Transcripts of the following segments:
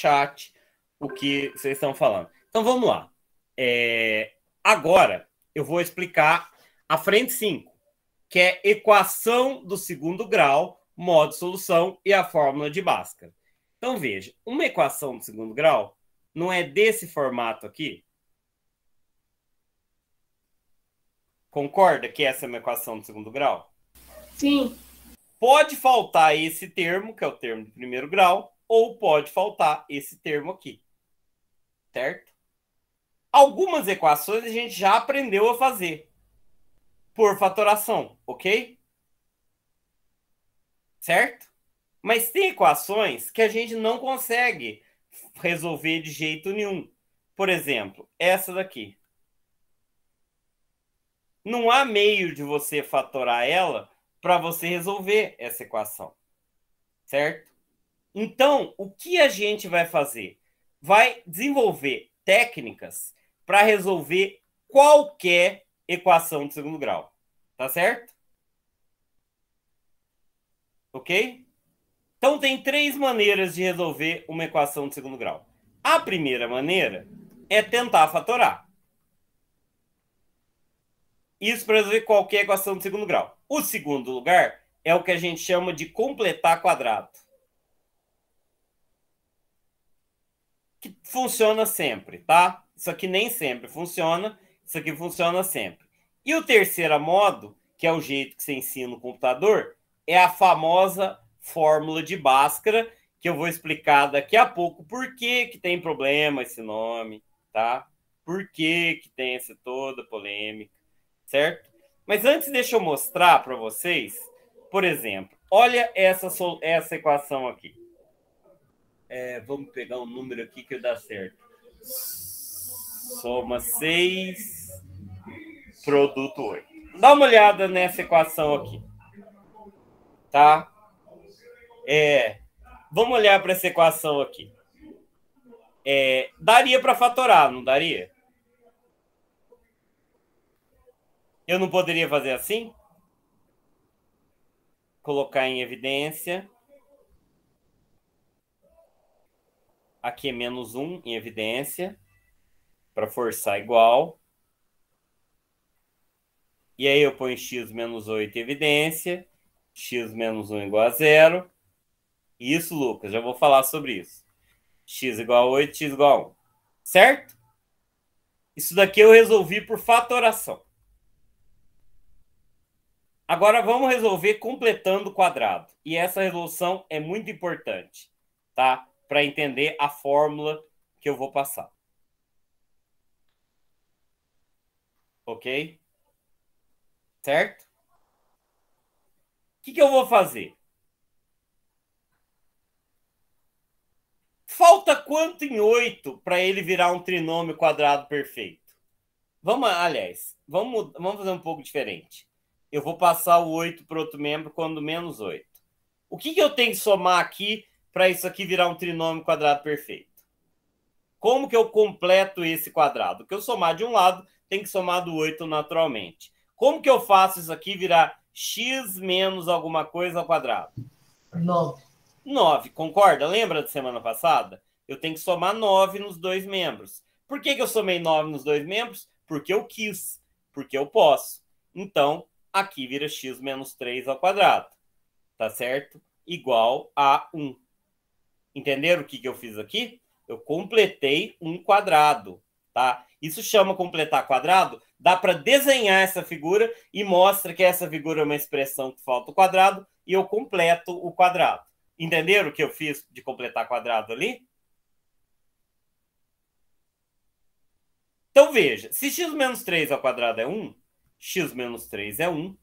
chat o que vocês estão falando. Então vamos lá. É... Agora eu vou explicar a frente 5, que é equação do segundo grau, modo solução e a fórmula de Bhaskara. Então veja, uma equação do segundo grau não é desse formato aqui? Concorda que essa é uma equação do segundo grau? Sim. Pode faltar esse termo, que é o termo de primeiro grau, ou pode faltar esse termo aqui. Certo? Algumas equações a gente já aprendeu a fazer por fatoração, ok? Certo? Mas tem equações que a gente não consegue resolver de jeito nenhum. Por exemplo, essa daqui. Não há meio de você fatorar ela para você resolver essa equação, certo? Então, o que a gente vai fazer? Vai desenvolver técnicas para resolver qualquer equação de segundo grau. Tá certo? Ok? Então, tem três maneiras de resolver uma equação de segundo grau. A primeira maneira é tentar fatorar. Isso para resolver qualquer equação de segundo grau. O segundo lugar é o que a gente chama de completar quadrado. que funciona sempre, tá? Isso aqui nem sempre funciona, isso aqui funciona sempre. E o terceiro modo, que é o jeito que você ensina o computador, é a famosa fórmula de Bhaskara, que eu vou explicar daqui a pouco por que, que tem problema esse nome, tá? Por que, que tem essa toda polêmica, certo? Mas antes, deixa eu mostrar para vocês, por exemplo, olha essa, essa equação aqui. É, vamos pegar um número aqui que dá certo. Soma 6, produto 8. Dá uma olhada nessa equação aqui. Tá? É, vamos olhar para essa equação aqui. É, daria para fatorar, não daria? Eu não poderia fazer assim? Colocar em evidência. Aqui é menos 1 em evidência, para forçar igual. E aí eu ponho x menos 8 em evidência, x menos 1 igual a zero. Isso, Lucas, já vou falar sobre isso. x igual a 8, x igual a 1. Certo? Isso daqui eu resolvi por fatoração. Agora vamos resolver completando o quadrado. E essa resolução é muito importante, tá? para entender a fórmula que eu vou passar. Ok? Certo? O que, que eu vou fazer? Falta quanto em 8 para ele virar um trinômio quadrado perfeito? Vamos, aliás, vamos, vamos fazer um pouco diferente. Eu vou passar o 8 para outro membro quando menos 8. O que, que eu tenho que somar aqui para isso aqui virar um trinômio quadrado perfeito. Como que eu completo esse quadrado? Que eu somar de um lado tem que somar do 8 naturalmente. Como que eu faço isso aqui virar x menos alguma coisa ao quadrado? 9. 9, concorda? Lembra da semana passada? Eu tenho que somar 9 nos dois membros. Por que, que eu somei 9 nos dois membros? Porque eu quis, porque eu posso. Então, aqui vira x menos 3 ao quadrado, tá certo? Igual a 1. Entenderam o que, que eu fiz aqui? Eu completei um quadrado, tá? Isso chama completar quadrado. Dá para desenhar essa figura e mostra que essa figura é uma expressão que falta o quadrado e eu completo o quadrado. Entenderam o que eu fiz de completar quadrado ali? Então veja, se x menos 3 ao quadrado é 1, x menos 3 é 1,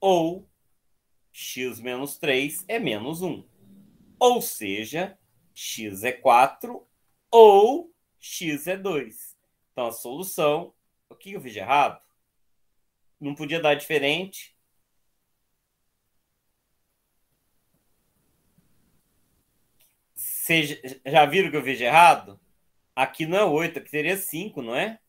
ou x menos 3 é menos 1. Ou seja, x é 4 ou x é 2. Então, a solução... O que eu fiz de errado? Não podia dar diferente. Vocês já viram que eu fiz de errado? Aqui não é 8, aqui seria 5, não é?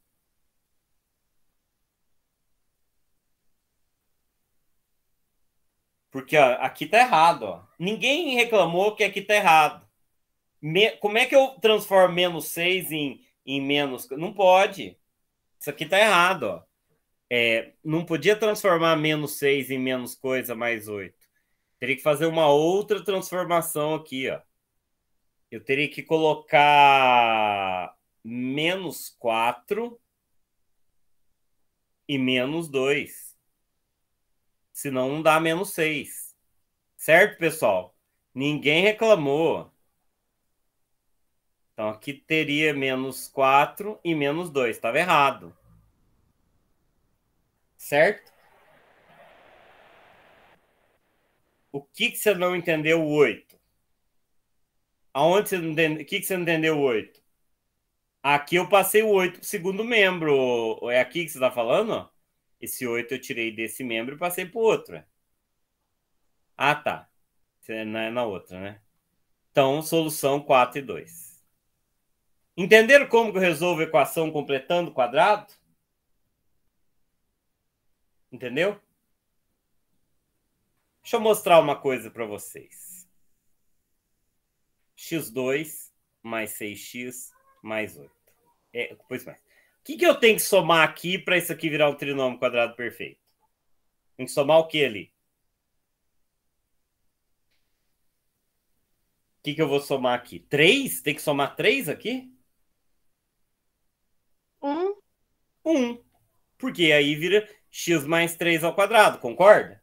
Porque ó, aqui tá errado. Ó. Ninguém reclamou que aqui tá errado. Me... Como é que eu transformo menos 6 em, em menos? Não pode. Isso aqui tá errado. Ó. É, não podia transformar menos 6 em menos coisa mais 8. Teria que fazer uma outra transformação aqui. Ó. Eu teria que colocar menos 4 e menos 2. Senão não dá menos 6. Certo, pessoal? Ninguém reclamou. Então aqui teria menos 4 e menos 2. Estava errado. Certo? O que, que você não entendeu o 8? Aonde você não entendeu? O que, que você não entendeu o 8? Aqui eu passei o 8 para o segundo membro. É aqui que você está falando? Não. Esse 8 eu tirei desse membro e passei para o outro. É. Ah, tá. Na, é na outra, né? Então, solução 4 e 2. Entenderam como que eu resolvo a equação completando o quadrado? Entendeu? Deixa eu mostrar uma coisa para vocês. x2 mais 6x mais 8. É, depois mais que, que eu tenho que somar aqui para isso aqui virar um trinômio quadrado perfeito? Tem que somar o que ali? O que, que eu vou somar aqui? 3? Tem que somar 3 aqui? 1. Um. 1. Um. Porque aí vira x mais 3 ao quadrado, concorda?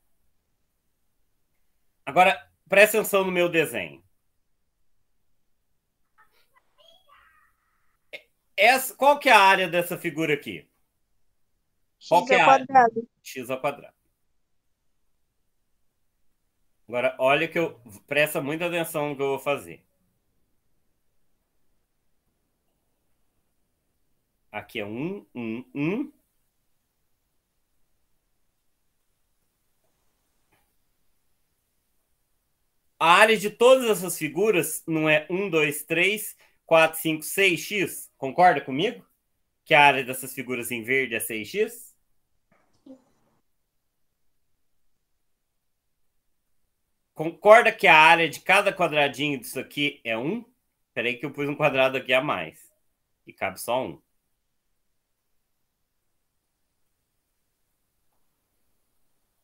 Agora, presta atenção no meu desenho. Essa, qual que é a área dessa figura aqui? Qual X que é a X ao quadrado. Agora, olha que eu. Presta muita atenção no que eu vou fazer. Aqui é 1, 1, 1. A área de todas essas figuras não é 1, 2, 3, 4, 5, 6x. Concorda comigo? Que a área dessas figuras em verde é 6x? Concorda que a área de cada quadradinho disso aqui é 1? Espera aí que eu pus um quadrado aqui a mais. E cabe só um.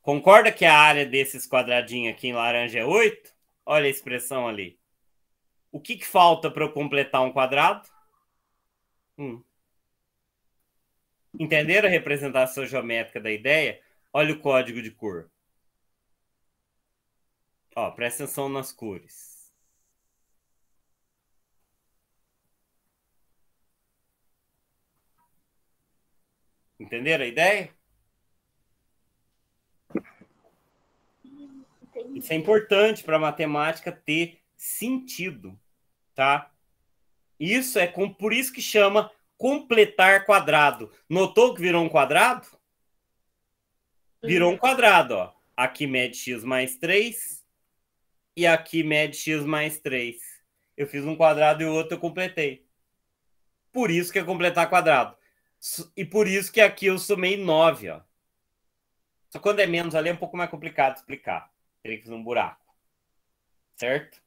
Concorda que a área desses quadradinhos aqui em laranja é 8? Olha a expressão ali. O que, que falta para eu completar um quadrado? Um. Entenderam a representação geométrica da ideia? Olha o código de cor. Ó, presta atenção nas cores. Entenderam a ideia? Isso é importante para a matemática ter sentido tá? Isso é com, por isso que chama completar quadrado. Notou que virou um quadrado? Virou um quadrado, ó. Aqui mede x mais 3 e aqui mede x mais 3. Eu fiz um quadrado e o outro eu completei. Por isso que é completar quadrado. E por isso que aqui eu somei 9, ó. Só quando é menos ali é um pouco mais complicado explicar. Teria que fazer um buraco. Certo?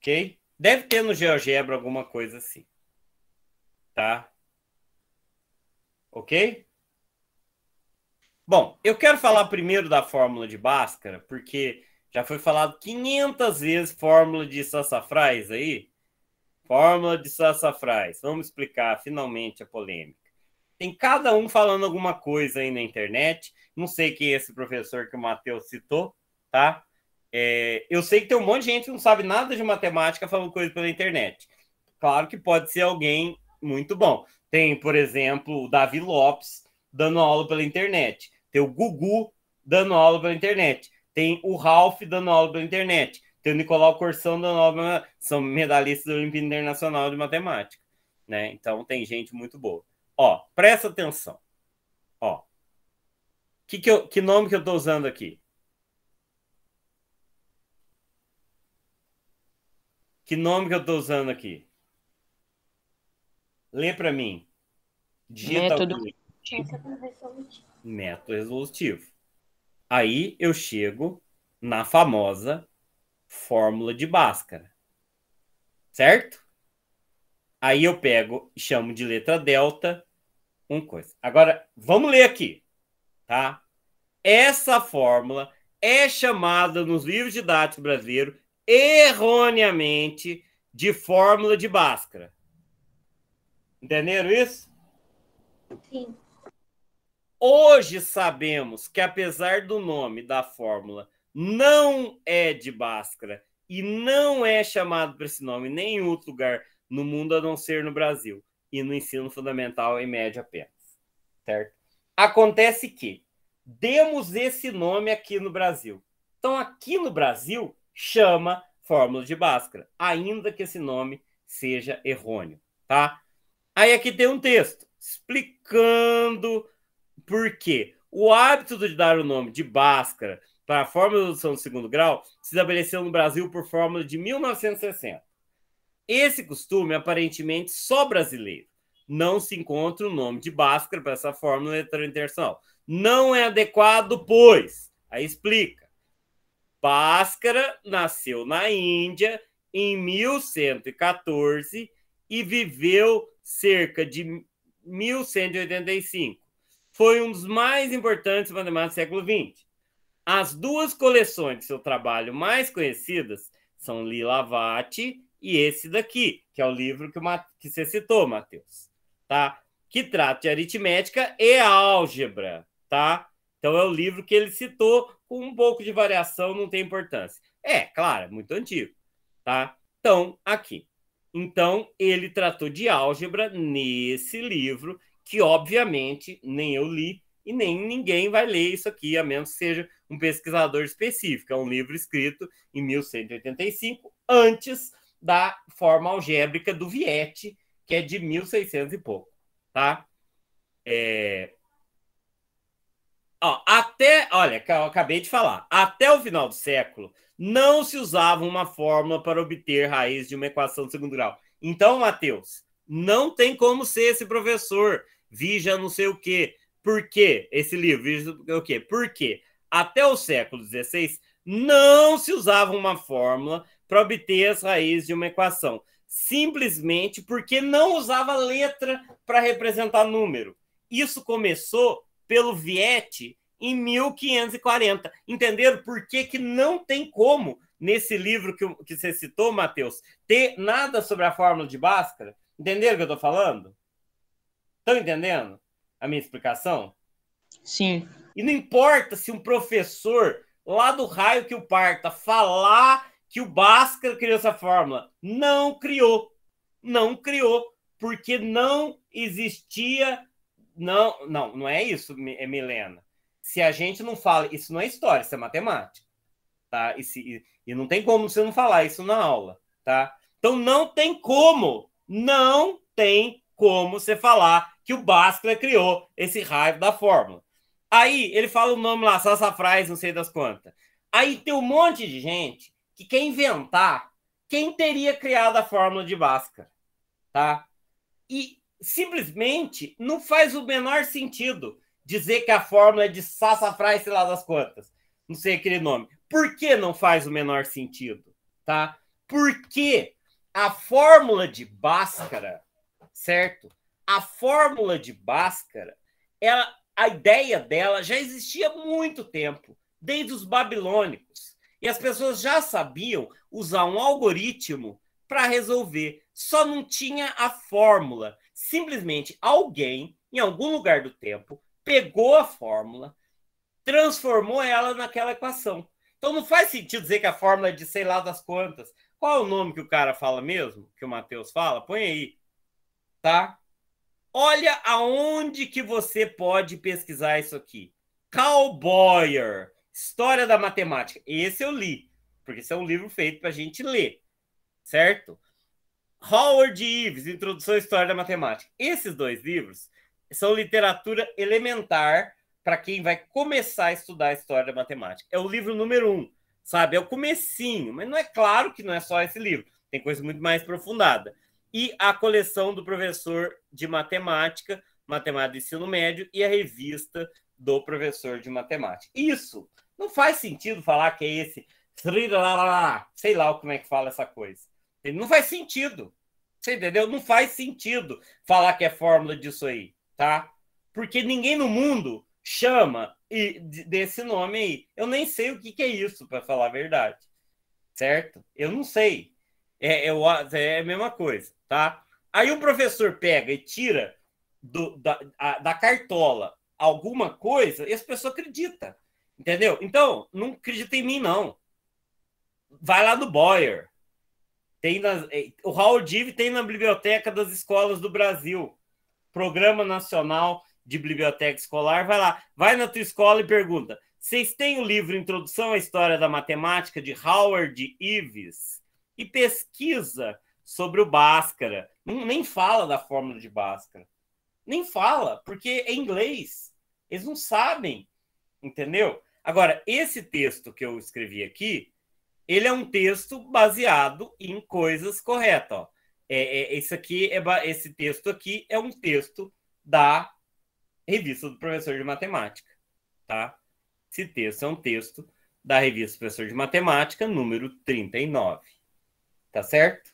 Ok? Deve ter no GeoGebra alguma coisa assim. Tá? Ok? Bom, eu quero falar primeiro da fórmula de Bhaskara, porque já foi falado 500 vezes fórmula de sassafrás aí. Fórmula de sassafrás. Vamos explicar finalmente a polêmica. Tem cada um falando alguma coisa aí na internet. Não sei quem é esse professor que o Matheus citou, tá? É, eu sei que tem um monte de gente que não sabe nada de matemática falando coisa pela internet. Claro que pode ser alguém muito bom. Tem, por exemplo, o Davi Lopes dando aula pela internet. Tem o Gugu dando aula pela internet. Tem o Ralph dando aula pela internet. Tem o Nicolau Corsão dando aula pela... São medalhistas da Olimpíada Internacional de Matemática. Né? Então tem gente muito boa. Ó, presta atenção. Ó, que, que, eu, que nome que eu estou usando aqui? Que nome que eu estou usando aqui? Lê para mim. Digita Método. Método resolutivo. Aí eu chego na famosa fórmula de Bhaskara. Certo? Aí eu pego e chamo de letra delta um coisa. Agora, vamos ler aqui, tá? Essa fórmula é chamada nos livros didáticos brasileiros erroneamente de fórmula de Bhaskara. Entenderam isso? Sim. Hoje sabemos que, apesar do nome da fórmula não é de Bhaskara e não é chamado por esse nome em nenhum outro lugar no mundo a não ser no Brasil e no ensino fundamental e médio apenas, certo? Acontece que demos esse nome aqui no Brasil. Então, aqui no Brasil, chama fórmula de Bhaskara, ainda que esse nome seja errôneo, tá? Aí aqui tem um texto explicando por quê. O hábito de dar o nome de Bhaskara para a fórmula de redução do segundo grau se estabeleceu no Brasil por fórmula de 1960. Esse costume é aparentemente só brasileiro. Não se encontra o nome de Bhaskara para essa fórmula eletrointernacional. Não é adequado, pois. Aí explica Bhaskara nasceu na Índia em 1114 e viveu cerca de 1185. Foi um dos mais importantes matemáticos do século XX. As duas coleções de seu trabalho mais conhecidas são Lilavati e esse daqui, que é o livro que, o que você citou, Matheus, tá? Que trata de aritmética e álgebra, tá? Então é o livro que ele citou com um pouco de variação, não tem importância. É, claro, é muito antigo, tá? Então, aqui. Então, ele tratou de álgebra nesse livro, que obviamente nem eu li e nem ninguém vai ler isso aqui, a menos que seja um pesquisador específico. É um livro escrito em 1185, antes da forma algébrica do Viete, que é de 1600 e pouco, tá? É, Ó, até, olha, eu acabei de falar, até o final do século não se usava uma fórmula para obter raiz de uma equação de segundo grau. Então, Matheus, não tem como ser esse professor. Vija não sei o quê. Por quê? Esse livro, vija o quê? Por quê? Até o século XVI não se usava uma fórmula para obter as raízes de uma equação. Simplesmente porque não usava letra para representar número. Isso começou pelo Viete em 1540. Entenderam por que, que não tem como, nesse livro que, que você citou, Matheus, ter nada sobre a fórmula de Bhaskara? Entenderam o que eu estou falando? Estão entendendo a minha explicação? Sim. E não importa se um professor lá do raio que o parta falar que o Bhaskara criou essa fórmula. Não criou. Não criou. Porque não existia não, não, não é isso, é Milena. Se a gente não fala, isso não é história, isso é matemática, tá? E, se, e não tem como você não falar isso na aula, tá? Então não tem como, não tem como você falar que o Bhaskara criou esse raio da fórmula. Aí ele fala o nome lá, Sassafrás, não sei das quantas. Aí tem um monte de gente que quer inventar quem teria criado a fórmula de Bhaskara, tá? E simplesmente não faz o menor sentido dizer que a fórmula é de sassafrás, sei lá das quantas. Não sei aquele nome. Por que não faz o menor sentido? Tá? Porque a fórmula de Bhaskara, certo? A fórmula de Bhaskara, ela, a ideia dela já existia há muito tempo, desde os babilônicos. E as pessoas já sabiam usar um algoritmo para resolver, só não tinha a fórmula simplesmente alguém, em algum lugar do tempo, pegou a fórmula, transformou ela naquela equação. Então não faz sentido dizer que a fórmula é de sei lá das quantas. Qual é o nome que o cara fala mesmo? Que o Matheus fala? Põe aí. Tá? Olha aonde que você pode pesquisar isso aqui. Carl Boyer, História da Matemática. Esse eu li, porque esse é um livro feito para a gente ler, certo? Howard Ives, Introdução à História da Matemática. Esses dois livros são literatura elementar para quem vai começar a estudar a história da matemática. É o livro número um, sabe? É o comecinho, mas não é claro que não é só esse livro. Tem coisa muito mais aprofundada. E a coleção do professor de matemática, matemática do ensino médio e a revista do professor de matemática. Isso não faz sentido falar que é esse sei lá como é que fala essa coisa. Ele não faz sentido. Você entendeu? Não faz sentido falar que é fórmula disso aí, tá? Porque ninguém no mundo chama desse nome aí. Eu nem sei o que, que é isso, para falar a verdade. Certo? Eu não sei. É, é, é a mesma coisa, tá? Aí o professor pega e tira do, da, a, da cartola alguma coisa, e as pessoas acreditam. Entendeu? Então, não acredita em mim, não. Vai lá no Boyer, tem é, o Raul Div tem na Biblioteca das Escolas do Brasil, Programa Nacional de Biblioteca Escolar. Vai lá, vai na tua escola e pergunta. Vocês têm o livro Introdução à História da Matemática de Howard Ives e pesquisa sobre o Bhaskara. Nem fala da fórmula de Bhaskara. Nem fala, porque é inglês. Eles não sabem, entendeu? Agora, esse texto que eu escrevi aqui, ele é um texto baseado em coisas corretas. Ó. É, é, esse, aqui é, esse texto aqui é um texto da revista do professor de matemática. Tá? Esse texto é um texto da revista Professor de Matemática, número 39. Tá certo?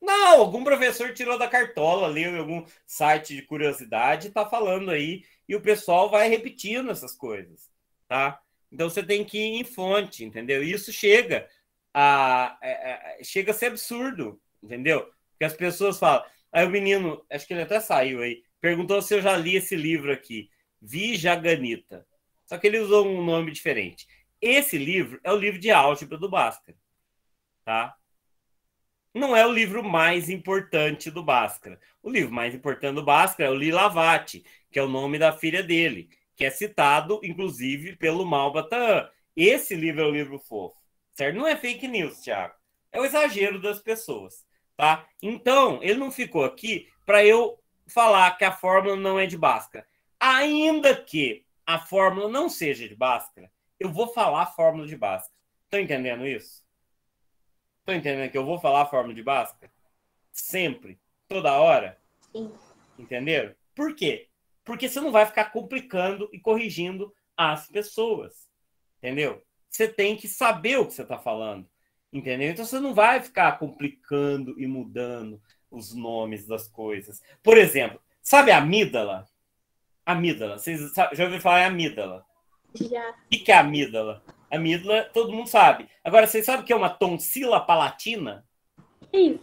Não, algum professor tirou da cartola, leu em algum site de curiosidade, tá falando aí, e o pessoal vai repetindo essas coisas, tá? Então você tem que ir em fonte, entendeu? Isso chega a, a, é, a é, é, chega a ser absurdo, entendeu? Porque as pessoas falam. Aí o menino, acho que ele até saiu aí, perguntou se eu já li esse livro aqui, Vijaganita. Só que ele usou um nome diferente. Esse livro é o livro de álgebra do Bhaskara, tá? Não é o livro mais importante do Bhaskara. O livro mais importante do Bhaskara é o Lilavati, que é o nome da filha dele que é citado, inclusive, pelo Malbatan. Esse livro é o livro fofo, certo? Não é fake news, Tiago. É o exagero das pessoas, tá? Então, ele não ficou aqui para eu falar que a fórmula não é de Bhaskara. Ainda que a fórmula não seja de Bhaskara, eu vou falar a fórmula de Bhaskara. Estão entendendo isso? Estão entendendo que eu vou falar a fórmula de Bhaskara? Sempre, toda hora? Sim. Entenderam? Por quê? Porque você não vai ficar complicando e corrigindo as pessoas. Entendeu? Você tem que saber o que você está falando. Entendeu? Então você não vai ficar complicando e mudando os nomes das coisas. Por exemplo, sabe a amígdala? Amígdala. Vocês já ouviram falar em amígdala? Já. O que é amígdala? Amígdala, todo mundo sabe. Agora, vocês sabem o que é uma tonsila palatina? Sim.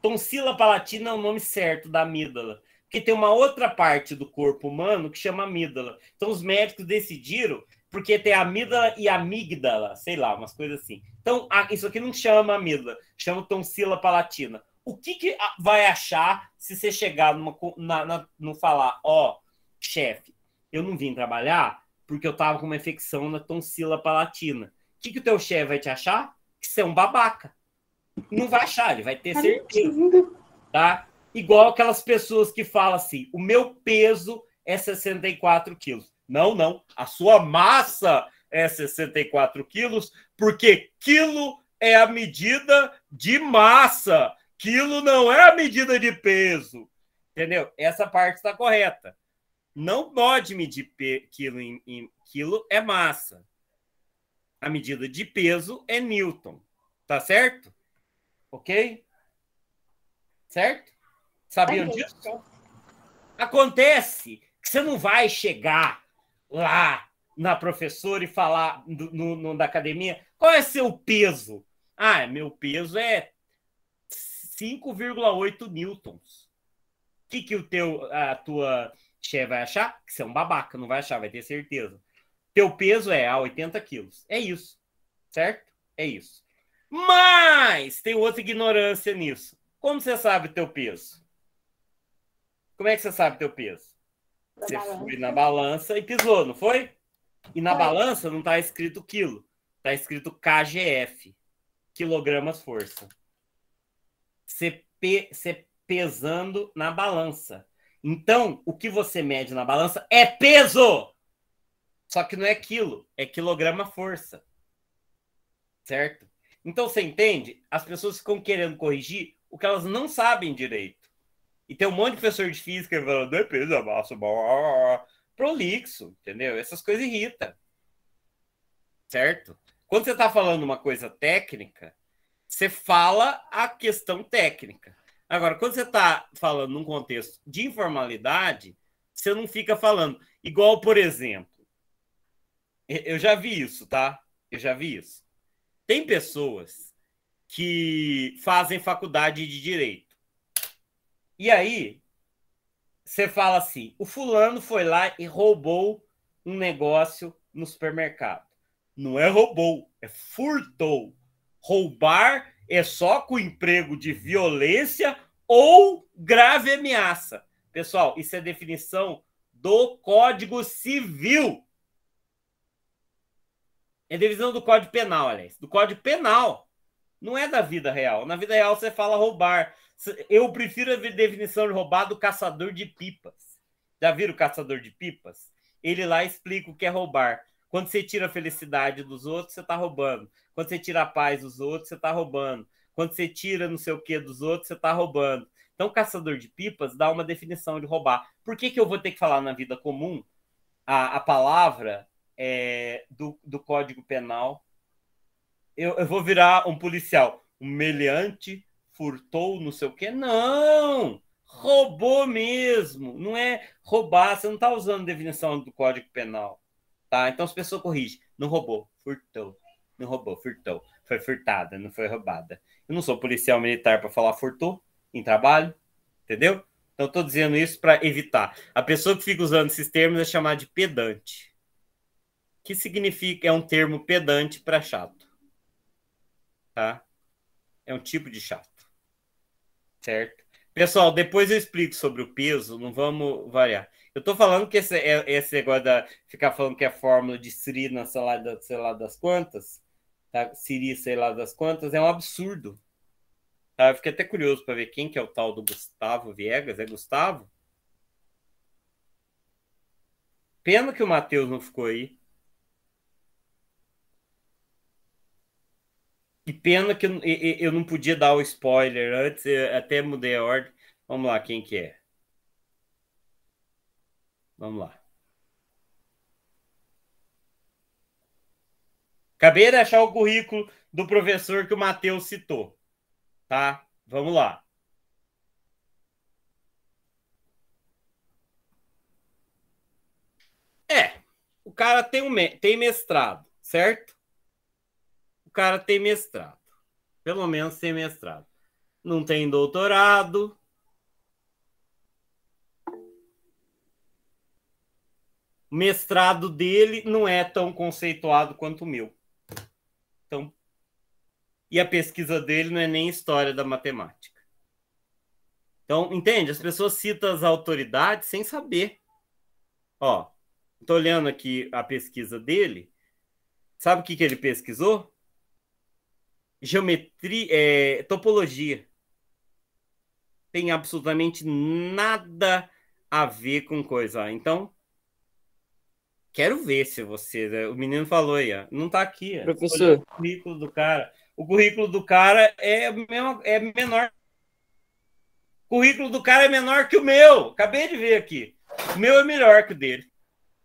Tonsila palatina é o nome certo da amígdala porque tem uma outra parte do corpo humano que chama amígdala. Então os médicos decidiram porque tem amígdala e amígdala, sei lá, umas coisas assim. Então isso aqui não chama amígdala, chama tonsila palatina. O que, que vai achar se você chegar numa, na, na, no falar, ó, oh, chefe, eu não vim trabalhar porque eu tava com uma infecção na tonsila palatina. O que, que o teu chefe vai te achar? Que você é um babaca. Não vai achar, ele vai ter tá certeza. Tá? igual aquelas pessoas que falam assim: o meu peso é 64 quilos. Não, não. A sua massa é 64 quilos, porque quilo é a medida de massa. Quilo não é a medida de peso. Entendeu? Essa parte está correta. Não pode medir quilo em, em quilo é massa. A medida de peso é Newton. Tá certo? Ok? Certo? Sabiam é disso? Acontece que você não vai chegar lá na professora e falar no, no, da academia qual é seu peso. Ah, meu peso é 5,8 newtons. O que, que o teu, a tua chefe vai achar? Que você é um babaca, não vai achar, vai ter certeza. Teu peso é a 80 quilos. É isso, certo? É isso. Mas tem outra ignorância nisso. Como você sabe o teu peso? Como é que você sabe teu peso? Na você balança. foi na balança e pisou, não foi? E na balança não tá escrito quilo, tá escrito KGF, quilogramas força. Você, pe... você pesando na balança. Então, o que você mede na balança é peso! Só que não é quilo, é quilograma força. Certo? Então você entende? As pessoas ficam querendo corrigir o que elas não sabem direito. E tem um monte de professor de física falando, é peso, amassa, é prolixo, entendeu? Essas coisas irritam. Certo? Quando você está falando uma coisa técnica, você fala a questão técnica. Agora, quando você está falando num contexto de informalidade, você não fica falando. Igual, por exemplo, eu já vi isso, tá? Eu já vi isso. Tem pessoas que fazem faculdade de direito. E aí, você fala assim: o fulano foi lá e roubou um negócio no supermercado. Não é roubou, é furtou. Roubar é só com emprego de violência ou grave ameaça. Pessoal, isso é definição do Código Civil. É divisão do Código Penal, aliás, do Código Penal. Não é da vida real. Na vida real você fala roubar. Eu prefiro a definição de roubado caçador de pipas. Já viram o caçador de pipas? Ele lá explica o que é roubar. Quando você tira a felicidade dos outros, você está roubando. Quando você tira a paz dos outros, você está roubando. Quando você tira não sei o que dos outros, você está roubando. Então, caçador de pipas dá uma definição de roubar. Por que, que eu vou ter que falar na vida comum a, a palavra é, do, do Código Penal? Eu, eu vou virar um policial, um meliante furtou não sei o quê. Não! Roubou mesmo. Não é roubar, você não está usando a definição do Código Penal. Tá? Então as pessoas corrigem. Não roubou, furtou. Não roubou, furtou. Foi furtada, não foi roubada. Eu não sou policial militar para falar furtou em trabalho, entendeu? Então estou dizendo isso para evitar. A pessoa que fica usando esses termos é chamada de pedante. Que significa é um termo pedante para chato. Tá? É um tipo de chato. Certo. Pessoal, depois eu explico sobre o peso, não vamos variar. Eu tô falando que esse, é, esse negócio da ficar falando que é fórmula de Siri na salada, sei lá das quantas, tá? Siri, sei lá das quantas, é um absurdo. Tá? Eu fiquei até curioso para ver quem que é o tal do Gustavo Viegas. É Gustavo? Pena que o Matheus não ficou aí. Que pena que eu, eu não podia dar o spoiler antes, até mudei a ordem. Vamos lá, quem que é? Vamos lá. Acabei de achar o currículo do professor que o Matheus citou. Tá? Vamos lá. É, o cara tem, um, tem mestrado, certo? o cara tem mestrado. Pelo menos tem mestrado. Não tem doutorado. O mestrado dele não é tão conceituado quanto o meu. Então, e a pesquisa dele não é nem história da matemática. Então, entende? As pessoas citam as autoridades sem saber. Ó, tô olhando aqui a pesquisa dele. Sabe o que, que ele pesquisou? geometria, é, topologia tem absolutamente nada a ver com coisa. Então, quero ver se você. Né, o menino falou aí, ó. não tá aqui. Professor. O currículo do cara. O currículo do cara é, mesmo, é menor. O currículo do cara é menor que o meu. Acabei de ver aqui. O meu é melhor que o dele.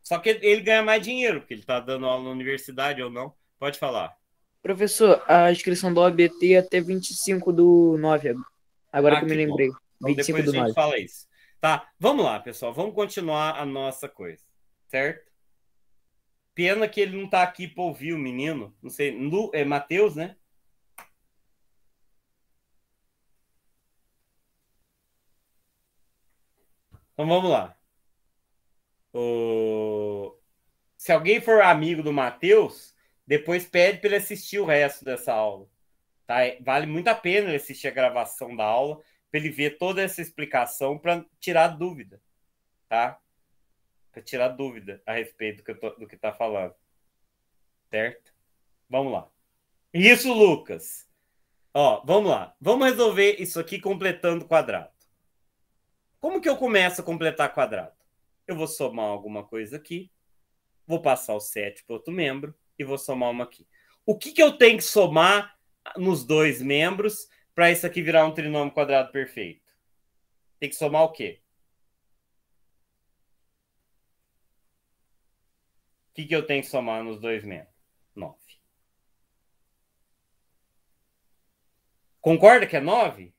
Só que ele ganha mais dinheiro, porque ele tá dando aula na universidade ou não. Pode falar. Professor, a inscrição do OBT é até 25 do 9, agora ah, que eu me lembrei. Então 25 depois do a gente 9. fala isso. Tá, vamos lá, pessoal, vamos continuar a nossa coisa, certo? Pena que ele não tá aqui para ouvir o menino, não sei, Lu, é Matheus, né? Então vamos lá. O... Se alguém for amigo do Matheus, depois pede para ele assistir o resto dessa aula. Tá? É, vale muito a pena ele assistir a gravação da aula, para ele ver toda essa explicação para tirar dúvida. Tá? Para tirar dúvida a respeito do que, está falando. Certo? Vamos lá. Isso, Lucas. Ó, vamos lá. Vamos resolver isso aqui completando quadrado. Como que eu começo a completar quadrado? Eu vou somar alguma coisa aqui, vou passar o 7 para outro membro, e vou somar uma aqui. O que, que eu tenho que somar nos dois membros para isso aqui virar um trinômio quadrado perfeito? Tem que somar o quê? O que, que eu tenho que somar nos dois membros? 9. Concorda que é 9?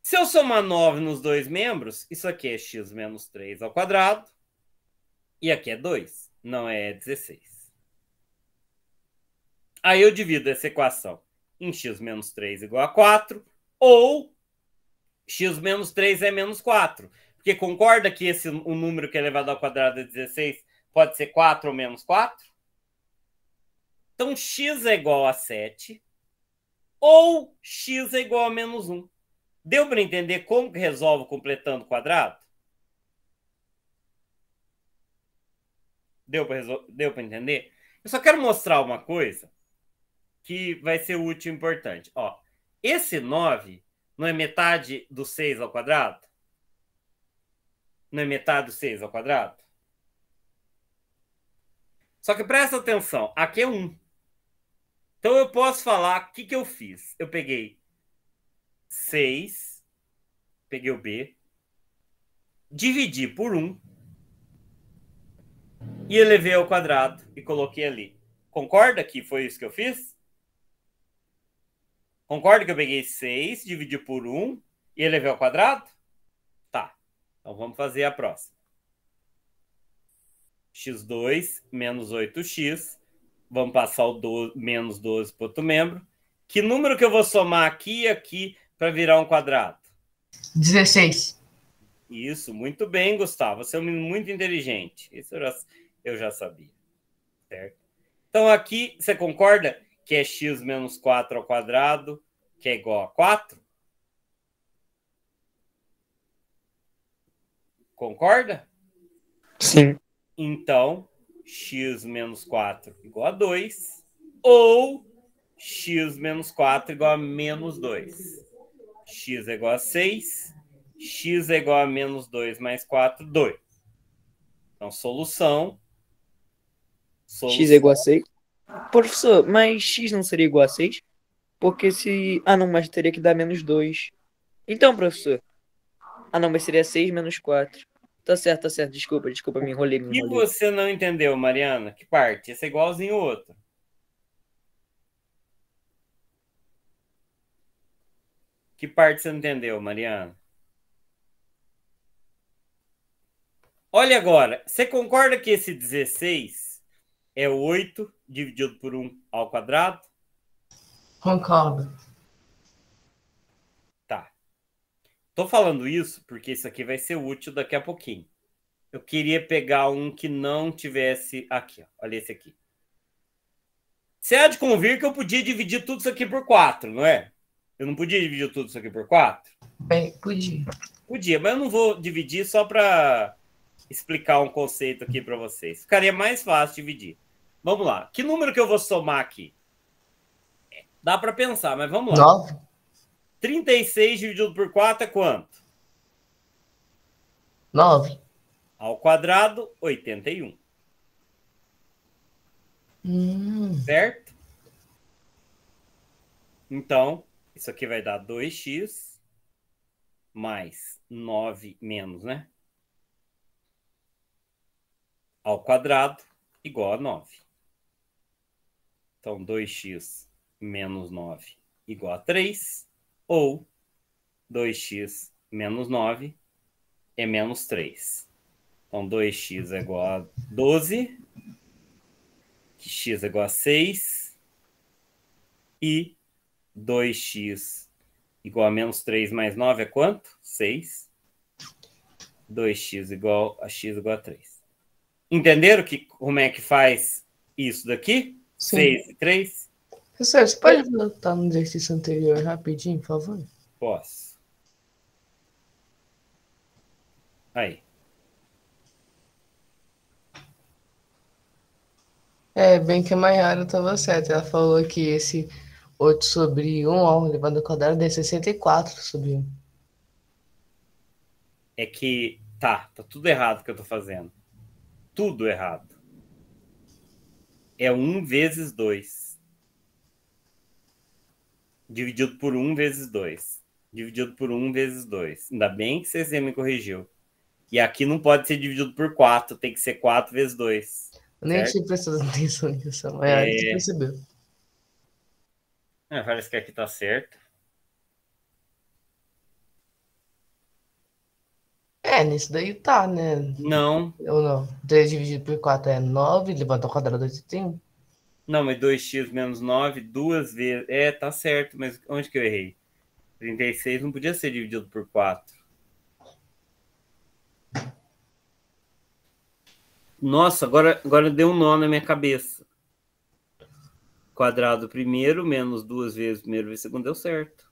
Se eu somar 9 nos dois membros, isso aqui é x menos 3 ao quadrado, e aqui é 2. Não é 16. Aí eu divido essa equação em x menos 3 igual a 4, ou x menos 3 é menos 4. Porque concorda que esse, o número que é elevado ao quadrado é 16 pode ser 4 ou menos 4? Então x é igual a 7 ou x é igual a menos 1. Deu para entender como resolvo completando o quadrado? Deu para resol... entender? Eu só quero mostrar uma coisa que vai ser útil e importante. Ó, esse 9 não é metade do 6 ao quadrado? Não é metade do 6 ao quadrado? Só que presta atenção, aqui é 1. Então eu posso falar o que, que eu fiz. Eu peguei 6, peguei o B, dividi por 1 e elevei ao quadrado e coloquei ali. Concorda que foi isso que eu fiz? Concorda que eu peguei 6, dividi por 1 e elevei ao quadrado? Tá. Então vamos fazer a próxima. x2 menos 8x. Vamos passar o do menos 12 para outro membro. Que número que eu vou somar aqui e aqui para virar um quadrado? 16. Isso, muito bem, Gustavo. Você é um menino muito inteligente. Isso eu já, eu já sabia, certo? Então aqui, você concorda que é x menos 4 ao quadrado, que é igual a 4? Concorda? Sim. Então, x menos 4 igual a 2, ou x menos 4 igual a menos 2. x é igual a 6, x é igual a menos 2 mais 4, 2. Então, solução Solução. x é igual a 6. Professor, mas x não seria igual a 6? Porque se. Ah, não, mas teria que dar menos 2. Então, professor. Ah, não, mas seria 6 menos 4. Tá certo, tá certo. Desculpa, desculpa, me enrolei. Me enrolei. E você não entendeu, Mariana? Que parte? Esse é igualzinho o outro. Que parte você não entendeu, Mariana? Olha agora, você concorda que esse 16 é 8 dividido por 1 ao quadrado? Concordo. Tá. Tô falando isso porque isso aqui vai ser útil daqui a pouquinho. Eu queria pegar um que não tivesse aqui, ó. olha esse aqui. Você há de convir que eu podia dividir tudo isso aqui por 4, não é? Eu não podia dividir tudo isso aqui por 4? Bem, podia. Podia, mas eu não vou dividir só para explicar um conceito aqui para vocês. Ficaria mais fácil dividir. Vamos lá. Que número que eu vou somar aqui? É, dá para pensar, mas vamos lá. 9. 36 dividido por 4 é quanto? 9. Ao quadrado, 81. Hum. Certo? Então, isso aqui vai dar 2x mais 9 menos, né? Ao quadrado, igual a 9. Então, 2x menos 9 igual a 3, ou 2x menos 9 é menos 3. Então, 2x é igual a 12, x é igual a 6, e 2x igual a menos 3 mais 9 é quanto? 6. 2x igual a x igual a 3. Entenderam que, como é que faz isso daqui? 6 Seis e três. Professor, você pode voltar é. no exercício anterior rapidinho, por favor? Posso. Aí. É, bem que a Mayara estava certa. Ela falou que esse 8 sobre 1 ao elevado ao quadrado é 64 sobre 1. É que tá, tá tudo errado que eu tô fazendo. Tudo errado é 1 vezes 2. Dividido por 1 vezes 2. Dividido por 1 vezes 2. Ainda bem que você me corrigiu. E aqui não pode ser dividido por 4, tem que ser 4 vezes 2. Nem certo? tinha prestado atenção nisso, mas é... é. percebeu. É, parece que aqui tá certo. É, nisso daí tá, né? Não. Ou não? 3 dividido por 4 é 9, levanta o quadrado de 5. Não, mas 2x menos 9 duas vezes. É, tá certo, mas onde que eu errei? 36 não podia ser dividido por 4. Nossa, agora, agora deu um nó na minha cabeça. Quadrado primeiro, menos duas vezes primeiro vezes segundo, deu certo.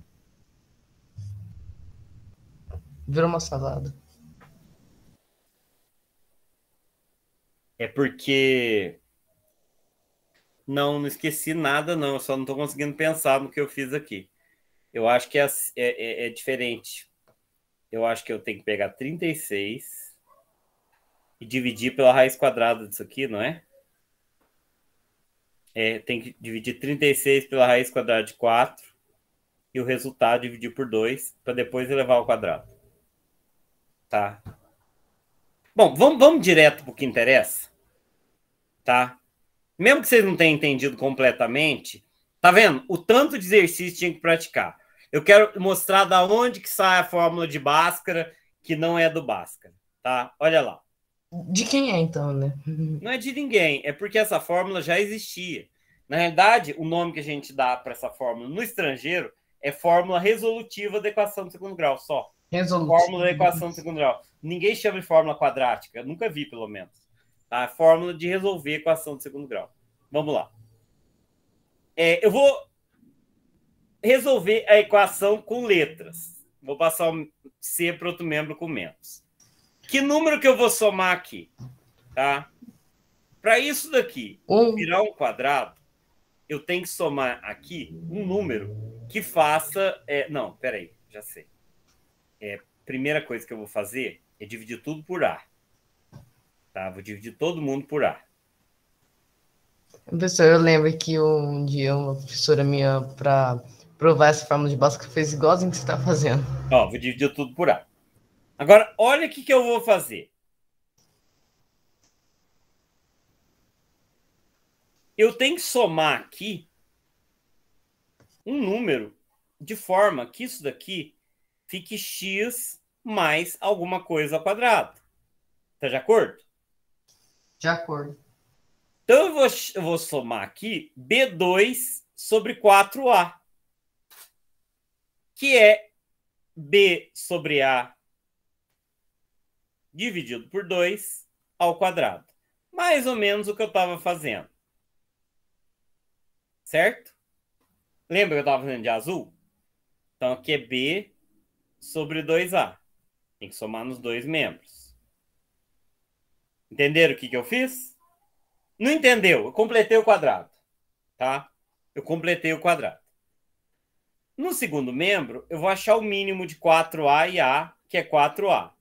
Virou uma salada. É porque. Não, não esqueci nada, não. Eu só não estou conseguindo pensar no que eu fiz aqui. Eu acho que é, é, é, é diferente. Eu acho que eu tenho que pegar 36 e dividir pela raiz quadrada disso aqui, não é? É, tem que dividir 36 pela raiz quadrada de 4 e o resultado dividir por 2 para depois elevar ao quadrado. Tá? Bom, vamos, vamos direto para o que interessa tá? Mesmo que vocês não tenham entendido completamente, tá vendo? O tanto de exercício tinha que praticar. Eu quero mostrar da onde que sai a fórmula de Bhaskara que não é do Bhaskara, tá? Olha lá. De quem é então, né? Não é de ninguém, é porque essa fórmula já existia. Na realidade, o nome que a gente dá para essa fórmula no estrangeiro é fórmula resolutiva da equação do segundo grau, só. Resolutiva. Fórmula da equação do segundo grau. Ninguém chama de fórmula quadrática, nunca vi, pelo menos. Tá? A fórmula de resolver a equação de segundo grau. Vamos lá. É, eu vou resolver a equação com letras. Vou passar o C para outro membro com menos. Que número que eu vou somar aqui? Tá? Para isso daqui um. virar um quadrado, eu tenho que somar aqui um número que faça. É, não, peraí, já sei. É, primeira coisa que eu vou fazer é dividir tudo por A. Tá? Vou dividir todo mundo por A. Professor, eu lembro que um dia uma professora minha, para provar essa forma de básica, fez igualzinho que você está fazendo. Ó, vou dividir tudo por A. Agora, olha o que, que eu vou fazer. Eu tenho que somar aqui um número de forma que isso daqui fique x mais alguma coisa ao quadrado. Está de acordo? De acordo. Então eu vou, eu vou somar aqui B2 sobre 4A, que é B sobre A dividido por 2 ao quadrado. Mais ou menos o que eu estava fazendo. Certo? Lembra que eu estava fazendo de azul? Então aqui é B sobre 2A. Tem que somar nos dois membros. Entenderam o que, que eu fiz? Não entendeu. Eu completei o quadrado. Tá? Eu completei o quadrado. No segundo membro, eu vou achar o mínimo de 4A e A, que é 4A.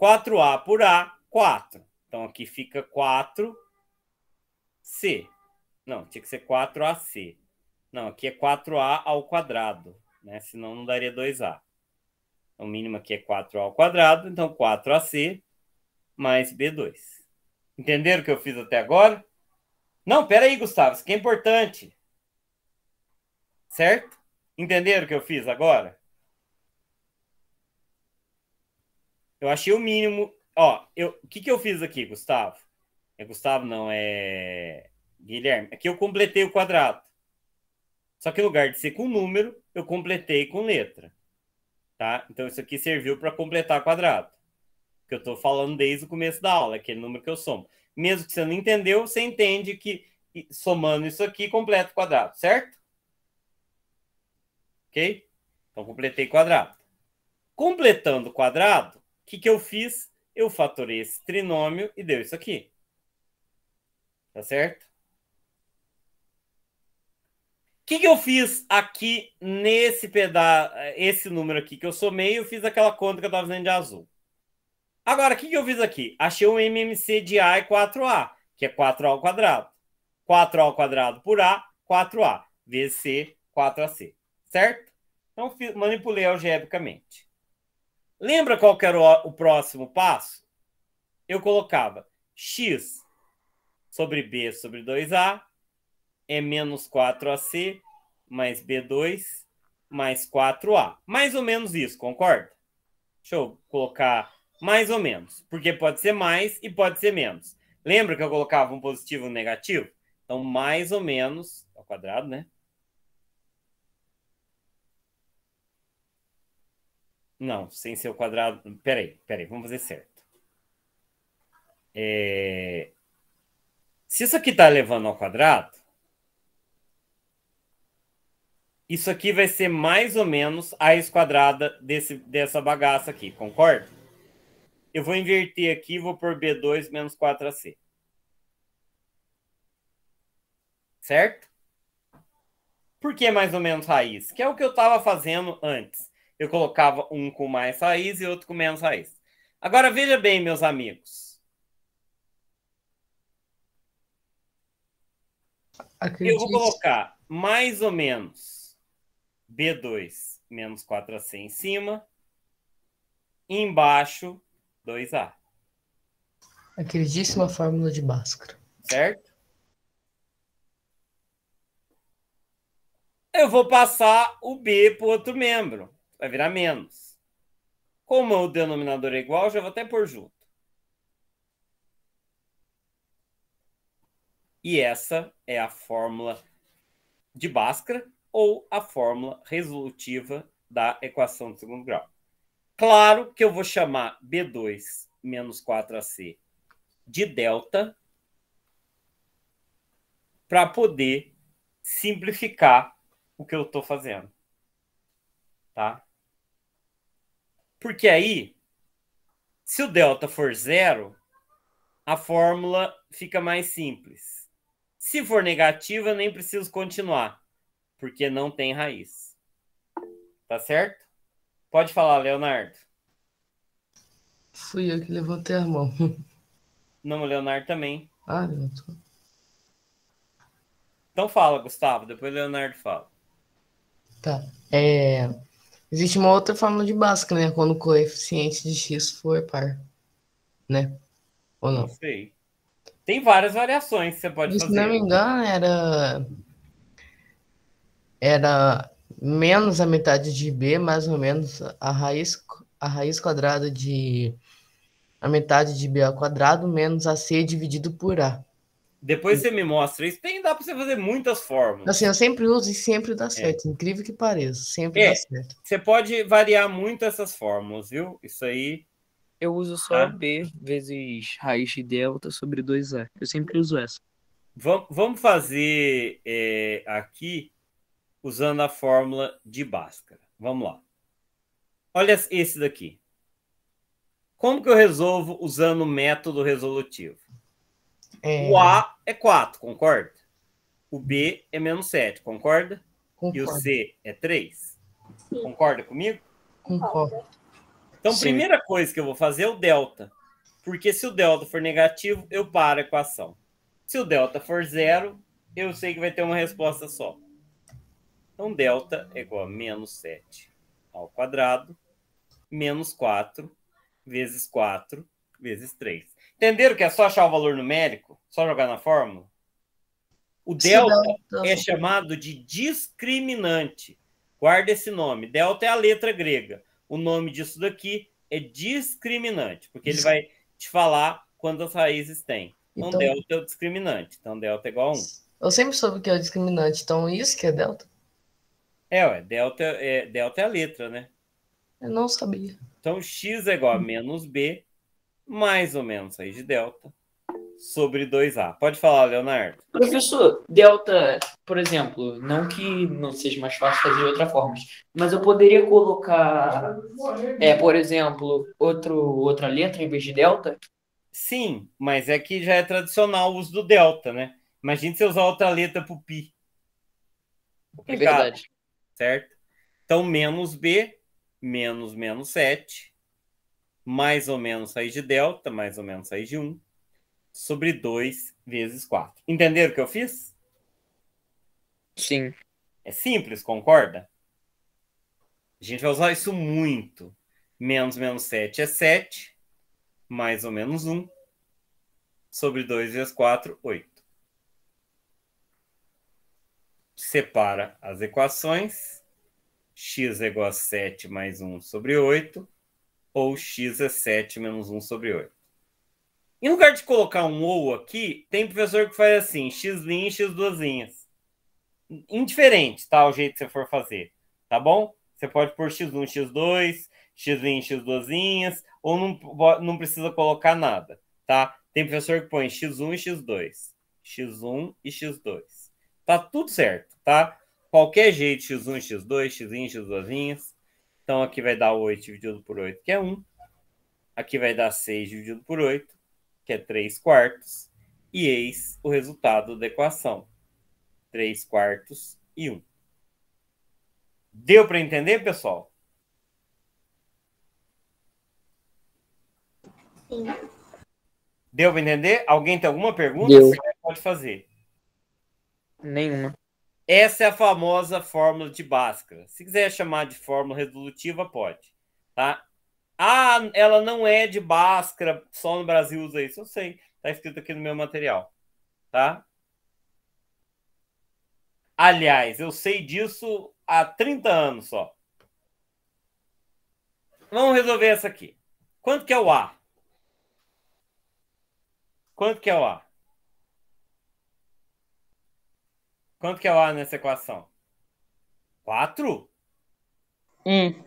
4A por A, 4. Então aqui fica 4C. Não, tinha que ser 4AC. Não, aqui é 4A ao quadrado, né? Senão não daria 2A. Então, o mínimo aqui é 4A ao quadrado, então 4AC mais B2. Entenderam o que eu fiz até agora? Não, pera aí, Gustavo, isso aqui é importante. Certo? Entenderam o que eu fiz agora? Eu achei o mínimo. Ó, eu, o que, que eu fiz aqui, Gustavo? É Gustavo, não, é Guilherme. Aqui é eu completei o quadrado. Só que no lugar de ser com número, eu completei com letra. Tá? Então isso aqui serviu para completar quadrado que eu estou falando desde o começo da aula, aquele número que eu somo. Mesmo que você não entendeu, você entende que somando isso aqui completa o quadrado, certo? Ok? Então completei quadrado. Completando o quadrado, o que, que eu fiz? Eu fatorei esse trinômio e deu isso aqui. Tá certo? O que, que eu fiz aqui nesse pedaço, esse número aqui que eu somei, eu fiz aquela conta que eu estava fazendo de azul. Agora, o que, eu fiz aqui? Achei um MMC de A e 4A, que é 4A ao quadrado. 4A ao quadrado por A, 4A. Vezes C, 4AC. Certo? Então, fiz, manipulei algebricamente. Lembra qual era o, o próximo passo? Eu colocava x sobre b sobre 2a é menos 4ac mais b2 mais 4a. Mais ou menos isso, concorda? Deixa eu colocar mais ou menos, porque pode ser mais e pode ser menos. Lembra que eu colocava um positivo e um negativo? Então, mais ou menos, ao quadrado, né? Não, sem ser o quadrado. Peraí, peraí, vamos fazer certo. É... Se isso aqui está elevando ao quadrado, isso aqui vai ser mais ou menos a raiz quadrada desse, dessa bagaça aqui, concorda? Eu vou inverter aqui, vou por B2 menos 4AC. Certo? Por que mais ou menos raiz? Que é o que eu estava fazendo antes. Eu colocava um com mais raiz e outro com menos raiz. Agora veja bem, meus amigos. Eu vou colocar mais ou menos B2 menos 4AC em cima. Embaixo, 2A. A queridíssima fórmula de Bhaskara. Certo? Eu vou passar o B para o outro membro. Vai virar menos. Como o denominador é igual, já vou até pôr junto. E essa é a fórmula de Bhaskara ou a fórmula resolutiva da equação de segundo grau. Claro que eu vou chamar B2 menos 4AC de delta para poder simplificar o que eu estou fazendo. Tá? Porque aí, se o delta for zero, a fórmula fica mais simples. Se for negativa, nem preciso continuar, porque não tem raiz. Tá certo? Pode falar, Leonardo. Fui eu que levantei a mão. Não, o Leonardo também. Ah, levantou. Então fala, Gustavo, depois o Leonardo fala. Tá. É... Existe uma outra fórmula de básica, né? Quando o coeficiente de x for par, né? Ou não? Não sei. Tem várias variações que você pode fazer. Se não me engano, era... Era menos a metade de b, mais ou menos a raiz, a raiz quadrada de a metade de b ao quadrado menos a c dividido por a. Depois você me mostra isso. Tem, dá para você fazer muitas formas. Assim, eu sempre uso e sempre dá certo. É. Incrível que pareça, sempre é. dá certo. Você pode variar muito essas fórmulas, viu? Isso aí. Eu uso só ah. b vezes raiz de delta sobre 2a. Eu sempre uso essa. Vamos, vamos fazer é, aqui usando a fórmula de Bhaskara. Vamos lá. Olha esse daqui. Como que eu resolvo usando o método resolutivo? É... O A é 4, concorda? O B é menos 7, concorda? Concordo. E o C é 3. Concorda comigo? Concordo. Então, Sim. primeira coisa que eu vou fazer é o delta. Porque se o delta for negativo, eu paro a equação. Se o delta for zero, eu sei que vai ter uma resposta só. Então, delta é igual a menos 7 ao quadrado, menos 4 vezes 4 vezes 3. Entenderam que é só achar o valor numérico? Só jogar na fórmula? O delta é chamado de discriminante. Guarda esse nome. Delta é a letra grega. O nome disso daqui é discriminante, porque ele vai te falar quantas raízes tem. Então, então delta é o discriminante. Então delta é igual a 1. Eu sempre soube que é o discriminante, então isso que é delta? É, ué, delta é, delta é a letra, né? Eu não sabia. Então, x é igual a menos b, mais ou menos aí de delta, sobre 2a. Pode falar, Leonardo. Professor, delta, por exemplo, não que não seja mais fácil fazer de outra forma, mas eu poderia colocar, é, por exemplo, outro, outra letra em vez de delta? Sim, mas é que já é tradicional o uso do delta, né? Imagina se usar outra letra para o pi. É verdade certo? Então, menos B, menos menos 7, mais ou menos raiz de delta, mais ou menos raiz de 1, sobre 2 vezes 4. Entenderam o que eu fiz? Sim. É simples, concorda? A gente vai usar isso muito. Menos menos 7 é 7, mais ou menos 1, sobre 2 vezes 4, 8. separa as equações, x é igual a 7 mais 1 sobre 8, ou x é 7 menos 1 sobre 8. Em lugar de colocar um ou aqui, tem professor que faz assim, x' e x duas linhas. Indiferente, tá? O jeito que você for fazer, tá bom? Você pode pôr x1, x2, x' e x duas linhas, ou não, não precisa colocar nada, tá? Tem professor que põe x1 e x2, x1 e x2. Tá tudo certo tá? Qualquer jeito, x1, x2, x1, x2. Então aqui vai dar 8 dividido por 8, que é 1. Aqui vai dar 6 dividido por 8, que é 3 quartos. E eis o resultado da equação: 3 quartos e 1. Deu para entender, pessoal? Sim. Deu para entender? Alguém tem alguma pergunta? Deu. pode fazer. Nenhuma. Essa é a famosa fórmula de Bhaskara. Se quiser chamar de fórmula resolutiva, pode. Tá? Ah, ela não é de Bhaskara, só no Brasil usa isso. Eu sei, Está escrito aqui no meu material. Tá? Aliás, eu sei disso há 30 anos só. Vamos resolver essa aqui. Quanto que é o A? Quanto que é o A? Quanto que é o A nessa equação? 4? Hum.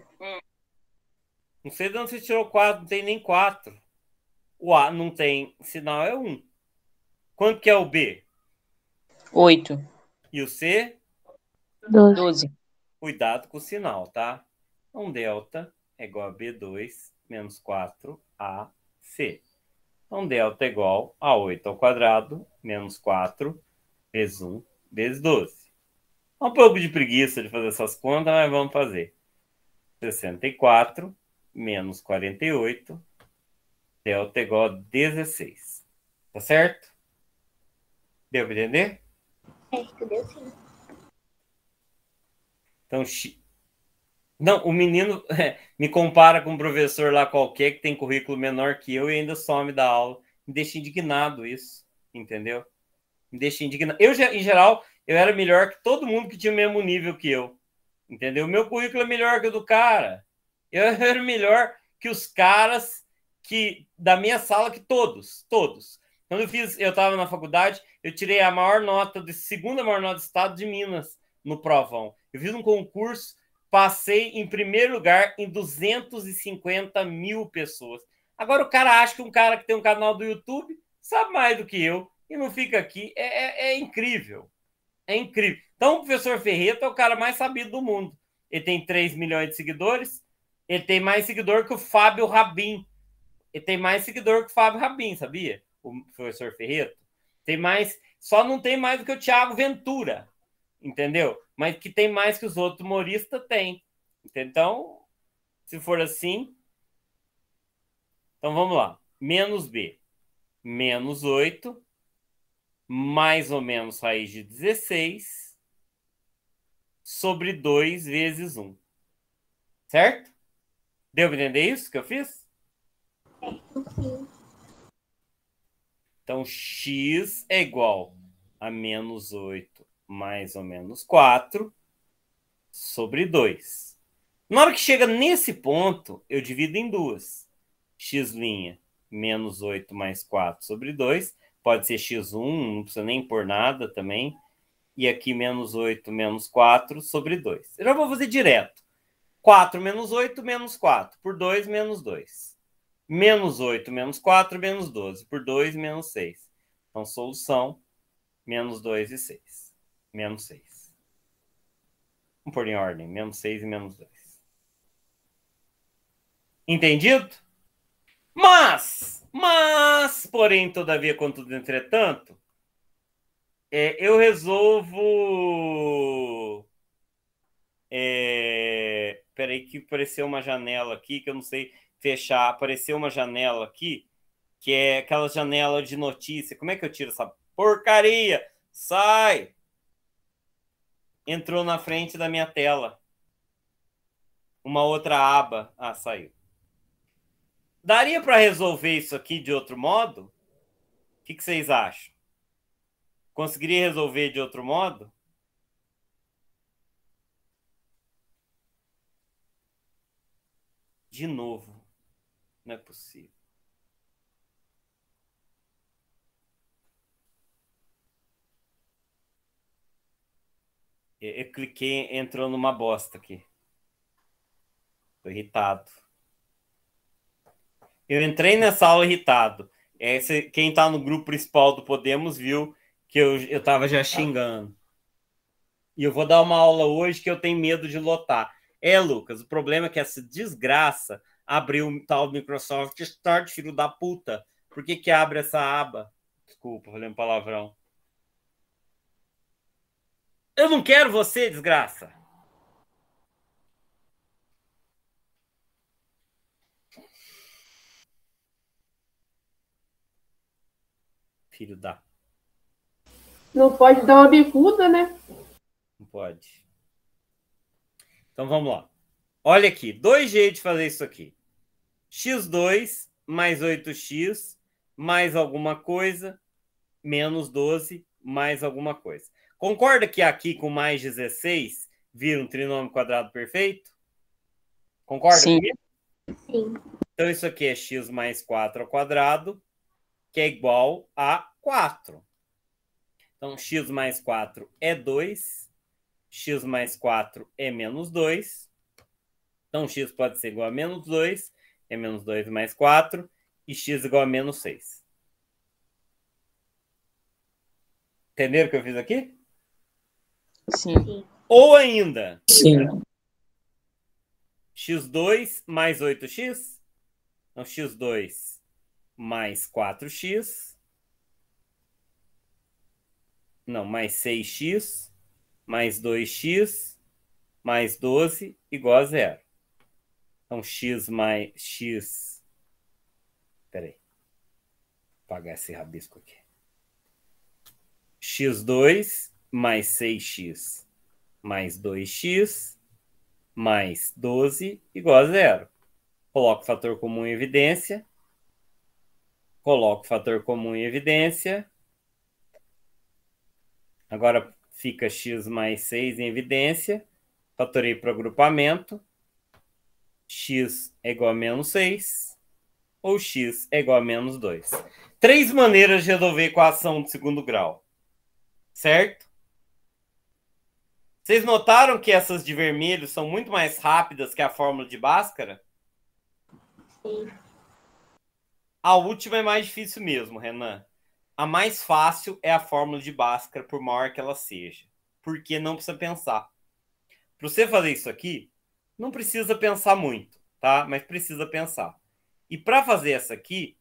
Não sei de onde você tirou 4, não tem nem 4. O A não tem sinal, é 1. Um. Quanto que é o B? 8. E o C? 12. Cuidado com o sinal, tá? Então, delta é igual a B2 menos 4AC. Então, delta é igual a 8 ao quadrado menos 4 vezes 1 vezes 12. Um pouco de preguiça de fazer essas contas, mas vamos fazer. 64 menos 48, delta igual a 16. Tá certo? Deu para entender? Certo, é, deu sim. Então, não, o menino me compara com um professor lá qualquer que tem currículo menor que eu e ainda some da aula. Me deixa indignado isso, entendeu? me deixa indignado. Eu, em geral, eu era melhor que todo mundo que tinha o mesmo nível que eu. Entendeu? Meu currículo é melhor que o do cara. Eu era melhor que os caras que da minha sala, que todos, todos. Quando eu fiz, eu estava na faculdade, eu tirei a maior nota, de segunda maior nota do estado de Minas no Provão. Eu fiz um concurso, passei em primeiro lugar em 250 mil pessoas. Agora o cara acha que um cara que tem um canal do YouTube sabe mais do que eu e não fica aqui. É, é, é incrível. É incrível. Então, o professor Ferreto é o cara mais sabido do mundo. Ele tem 3 milhões de seguidores. Ele tem mais seguidor que o Fábio Rabin. Ele tem mais seguidor que o Fábio Rabin, sabia? O professor Ferreto. Tem mais. Só não tem mais do que o Thiago Ventura. Entendeu? Mas que tem mais que os outros humoristas, tem. Então, se for assim. Então vamos lá. Menos B. Menos 8 mais ou menos raiz de 16 sobre 2 vezes 1. Certo? Deu para entender isso que eu fiz? Então, x é igual a menos 8 mais ou menos 4 sobre 2. Na hora que chega nesse ponto, eu divido em duas. x' menos 8 mais 4 sobre 2 pode ser x1, não precisa nem pôr nada também. E aqui menos 8 menos 4 sobre 2. Eu já vou fazer direto. 4 menos 8 menos 4, por 2 menos 2. Menos 8 menos 4 menos 12, por 2 menos 6. Então, solução, menos 2 e 6. Menos 6. Vamos pôr em ordem, menos 6 e menos 2. Entendido? Mas, mas, porém, todavia, contudo, entretanto, é, eu resolvo. É, peraí, que apareceu uma janela aqui que eu não sei fechar. Apareceu uma janela aqui que é aquela janela de notícia. Como é que eu tiro essa porcaria? Sai! Entrou na frente da minha tela. Uma outra aba. Ah, saiu. Daria para resolver isso aqui de outro modo? O que, que vocês acham? Conseguiria resolver de outro modo? De novo. Não é possível. Eu cliquei, entrou numa bosta aqui. Tô irritado. Eu entrei nessa aula irritado. Esse, quem está no grupo principal do Podemos viu que eu, eu tava já xingando. E eu vou dar uma aula hoje que eu tenho medo de lotar. É, Lucas, o problema é que essa desgraça abriu o tal Microsoft Start, filho da puta. Por que que abre essa aba? Desculpa, falei um palavrão. Eu não quero você, desgraça. Filho da. Não pode dar uma bicuda, né? Não pode. Então vamos lá. Olha aqui, dois jeitos de fazer isso aqui. x2 mais 8x mais alguma coisa menos 12 mais alguma coisa. Concorda que aqui com mais 16 vira um trinômio quadrado perfeito? Concorda Sim. Sim. Então isso aqui é x mais 4 ao quadrado que é igual a 4. Então, x mais 4 é 2, x mais 4 é menos 2. Então, x pode ser igual a menos 2, é menos 2 mais 4, e x igual a menos 6. Entenderam o que eu fiz aqui? Sim. Ou ainda. Sim. x2 mais 8x. Então, x2 mais 4x. Não, mais 6x, mais 2x, mais 12, igual a zero. Então, x mais x. Peraí. Vou apagar esse rabisco aqui. x2 mais 6x mais 2x mais 12 igual a zero. Coloco o fator comum em evidência coloco o fator comum em evidência. Agora fica x mais 6 em evidência. Fatorei para o agrupamento. x é igual a menos 6 ou x é igual a menos 2. Três maneiras de resolver a equação de segundo grau. Certo? Vocês notaram que essas de vermelho são muito mais rápidas que a fórmula de Bhaskara? Sim. A última é mais difícil mesmo, Renan. A mais fácil é a fórmula de Bhaskara, por maior que ela seja. Porque não precisa pensar. Para você fazer isso aqui, não precisa pensar muito, tá? Mas precisa pensar. E para fazer essa aqui,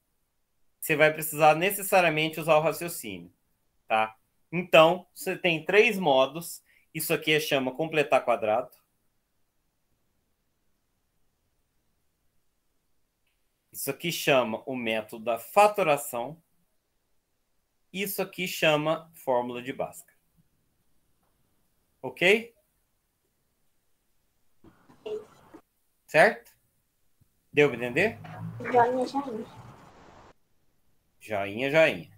você vai precisar necessariamente usar o raciocínio, tá? Então, você tem três modos. Isso aqui chama completar quadrado. Isso aqui chama o método da fatoração. Isso aqui chama fórmula de Bhaskara. Ok? Certo? Deu para entender? Joinha, joinha. Joinha, joinha.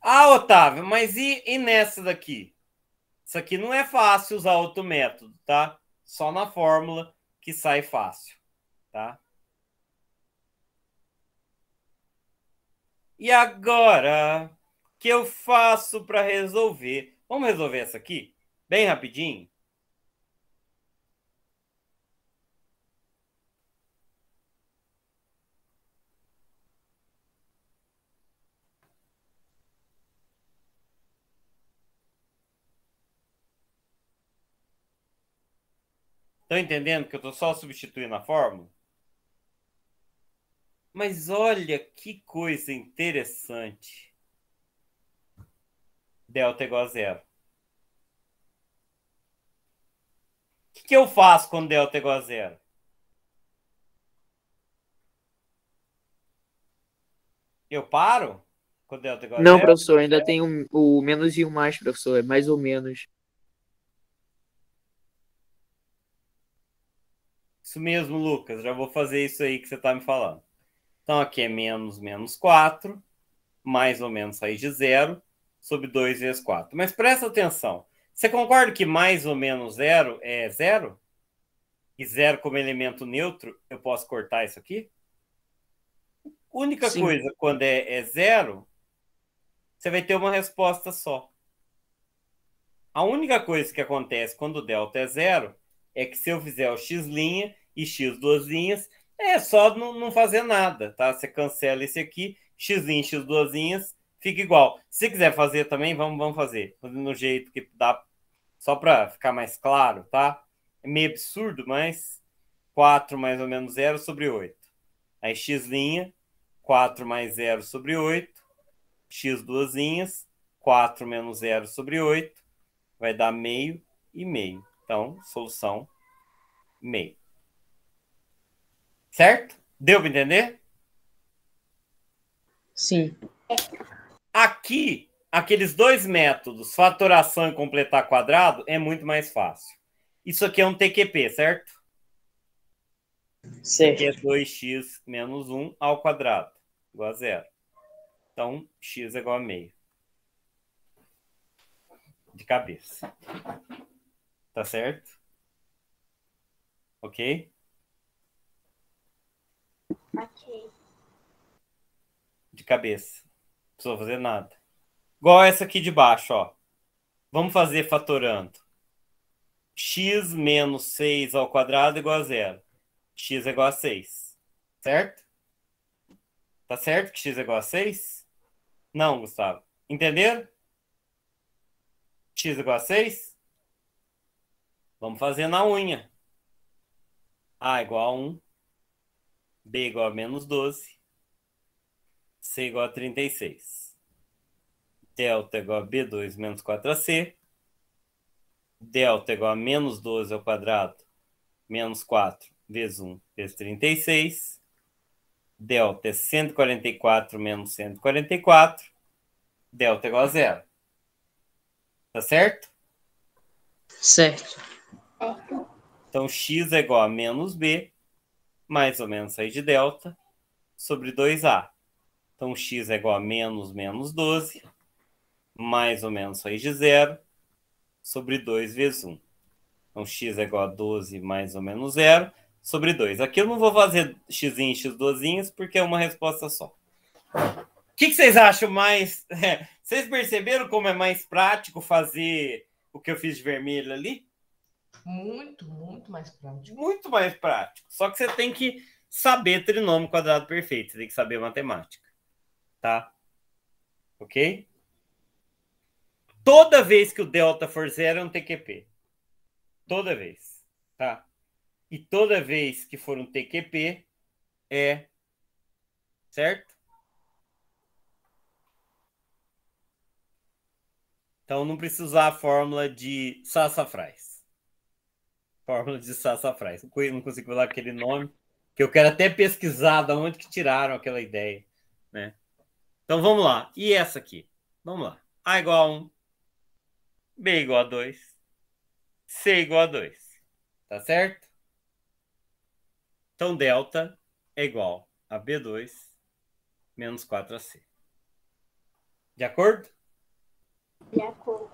Ah, Otávio, mas e, e nessa daqui? Isso aqui não é fácil usar outro método, tá? só na fórmula que sai fácil, tá? E agora, que eu faço para resolver? Vamos resolver essa aqui? Bem rapidinho. Estão entendendo que eu estou só substituindo a fórmula? Mas olha que coisa interessante. Delta é igual a zero. O que, que eu faço quando delta é igual a zero? Eu paro? Quando delta é igual a Não, zero? professor, ainda tem um, o menos e o mais, professor. É mais ou menos. Isso mesmo, Lucas. Já vou fazer isso aí que você está me falando. Então, aqui é menos menos 4, mais ou menos raiz de zero, sobre 2 vezes 4. Mas presta atenção. Você concorda que mais ou menos zero é zero? E zero como elemento neutro, eu posso cortar isso aqui? Única Sim. coisa, quando é, é zero, você vai ter uma resposta só. A única coisa que acontece quando o delta é zero é que se eu fizer o x' e x duasinhas. É só não, não fazer nada, tá? Você cancela esse aqui, x em x duasinhas, fica igual. Se quiser fazer também, vamos, vamos fazer. Fazendo do jeito que dá, só para ficar mais claro, tá? É meio absurdo, mas 4 mais ou menos 0 sobre 8. Aí x linha, 4 mais 0 sobre 8, x duas 4 menos 0 sobre 8, vai dar meio e meio. Então, solução meio. Certo? Deu para entender? Sim. Aqui, aqueles dois métodos, fatoração e completar quadrado, é muito mais fácil. Isso aqui é um TQP, certo? Certo. Que é 2x menos 1 ao quadrado, igual a zero. Então, x é igual a meio. De cabeça. Tá certo? Ok? Ok. De cabeça. Não precisa fazer nada. Igual essa aqui de baixo, ó. Vamos fazer fatorando. x menos 6 ao quadrado é igual a zero. x é igual a 6. Certo? Tá certo que x é igual a 6? Não, Gustavo. Entenderam? x é igual a 6? Vamos fazer na unha. A igual a 1. B igual a menos 12. C igual a 36. Delta igual a B2 menos 4AC. Delta igual a menos 12 ao quadrado menos 4 vezes 1 vezes 36. Delta é 144 menos 144. Delta é igual a zero. Tá certo? Certo. Então, x é igual a menos b mais ou menos aí de delta sobre 2A. Então, x é igual a menos menos 12, mais ou menos raiz de zero, sobre 2 vezes 1. Então, x é igual a 12 mais ou menos zero, sobre 2. Aqui eu não vou fazer x e x12, porque é uma resposta só. O que, que vocês acham mais... vocês perceberam como é mais prático fazer o que eu fiz de vermelho ali? Muito, muito mais prático. Muito mais prático. Só que você tem que saber trinômio quadrado perfeito, você tem que saber matemática. Tá? Ok? Toda vez que o delta for zero, é um TQP. Toda vez. Tá? E toda vez que for um TQP, é. Certo? Então não precisa usar a fórmula de Sassafras fórmula de sassafrás. Não consigo falar aquele nome, que eu quero até pesquisar de onde que tiraram aquela ideia, né? Então vamos lá. E essa aqui? Vamos lá. A igual a 1, B igual a 2, C igual a 2. Tá certo? Então delta é igual a B2 menos 4AC. De acordo? De acordo.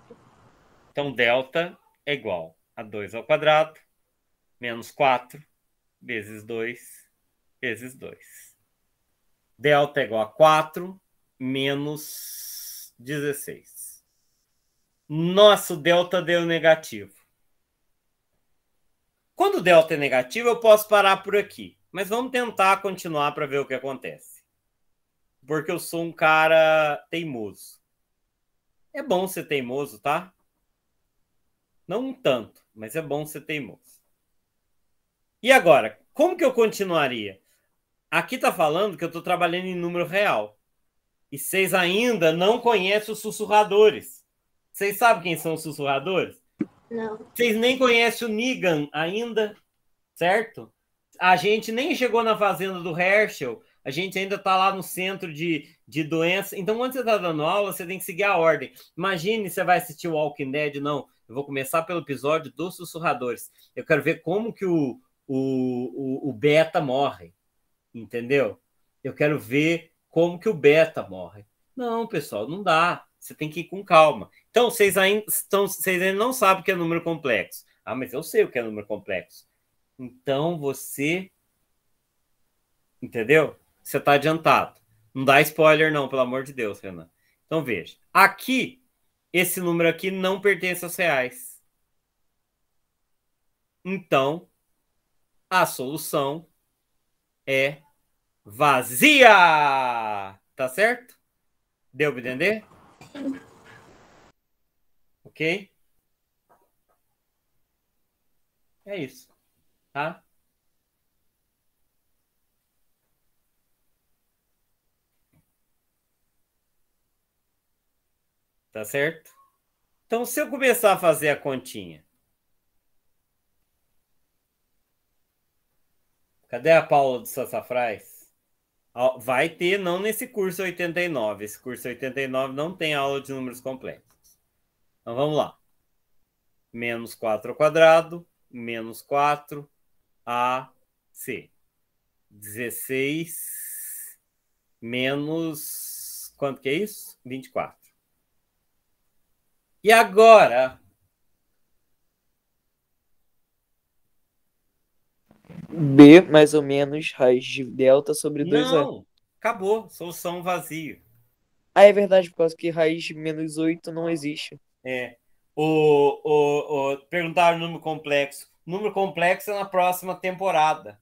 Então delta é igual a 2 ao quadrado menos 4 vezes 2 vezes 2. Delta é igual a 4 menos 16. Nosso delta deu negativo. Quando o delta é negativo, eu posso parar por aqui. Mas vamos tentar continuar para ver o que acontece. Porque eu sou um cara teimoso. É bom ser teimoso, tá? Não um tanto, mas é bom ser teimoso. E agora, como que eu continuaria? Aqui está falando que eu estou trabalhando em número real. E vocês ainda não conhecem os sussurradores. Vocês sabem quem são os sussurradores? Não. Vocês nem conhecem o Negan ainda, certo? A gente nem chegou na fazenda do Herschel, a gente ainda está lá no centro de, de doença. Então, quando você está dando aula, você tem que seguir a ordem. Imagine você vai assistir o Walking Dead, não. Eu vou começar pelo episódio dos Sussurradores. Eu quero ver como que o, o, o, o Beta morre, entendeu? Eu quero ver como que o Beta morre. Não, pessoal, não dá. Você tem que ir com calma. Então, vocês ainda, estão, vocês ainda não sabem o que é número complexo. Ah, mas eu sei o que é número complexo. Então, você... Entendeu? Você está adiantado. Não dá spoiler, não, pelo amor de Deus, Renan. Então, veja. Aqui, esse número aqui não pertence aos reais. Então, a solução é vazia! Tá certo? Deu para entender? Ok? É isso, tá? Tá certo? Então, se eu começar a fazer a continha. Cadê a Paula do Sassafrás? Vai ter, não nesse curso 89. Esse curso 89 não tem aula de números complexos. Então vamos lá. Menos 4 ao quadrado, menos 4, AC. 16 menos. Quanto que é isso? 24. E agora? B mais ou menos raiz de delta sobre 2 Não, acabou. Solução vazia. Ah, é verdade, por causa que raiz de menos 8 não existe. É. O, o, o, perguntaram o número complexo. O número complexo é na próxima temporada.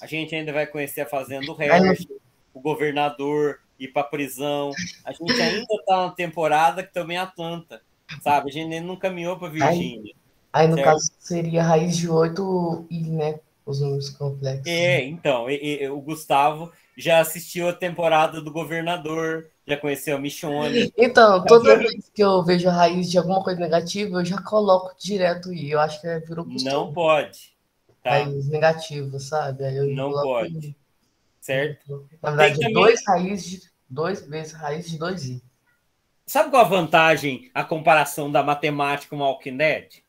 A gente ainda vai conhecer a Fazenda do Harris, o governador, ir para prisão. A gente ainda está na temporada que também é Atlanta. Sabe? A gente não caminhou para Virgínia. Aí, aí no caso, seria raiz de 8 e, né? Os números complexos. É, né? então, e, e, o Gustavo já assistiu a temporada do Governador, já conheceu a Michonne. Então, toda vez que eu vejo a raiz de alguma coisa negativa, eu já coloco direto e eu acho que é virou costume. Não pode. Tá? Raiz negativa, sabe? Aí eu não pode. Certo? Na verdade, Tem dois raízes, dois vezes raiz de dois i. Sabe qual a vantagem, a comparação da matemática com o Walking Dead?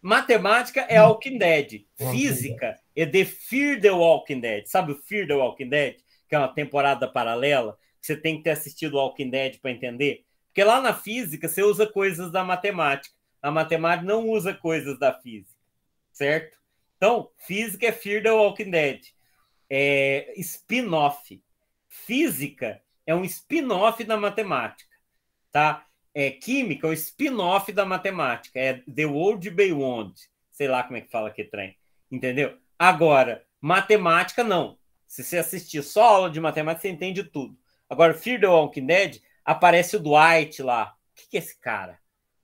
Matemática é hum. Walking Dead. Física é The Fear the Walking Dead. Sabe o Fear the Walking Dead? Que é uma temporada paralela, que você tem que ter assistido Walking Dead para entender. Porque lá na física você usa coisas da matemática. A matemática não usa coisas da física, certo? Então, física é Fear the Walking Dead. É spin-off. Física é um spin-off da matemática tá? É, química é o spin-off da matemática, é The World Beyond, sei lá como é que fala que trem, entendeu? Agora, matemática não. Se você assistir só aula de matemática, você entende tudo. Agora, Fear the Walking Dead, aparece o Dwight lá. O que, que é esse cara?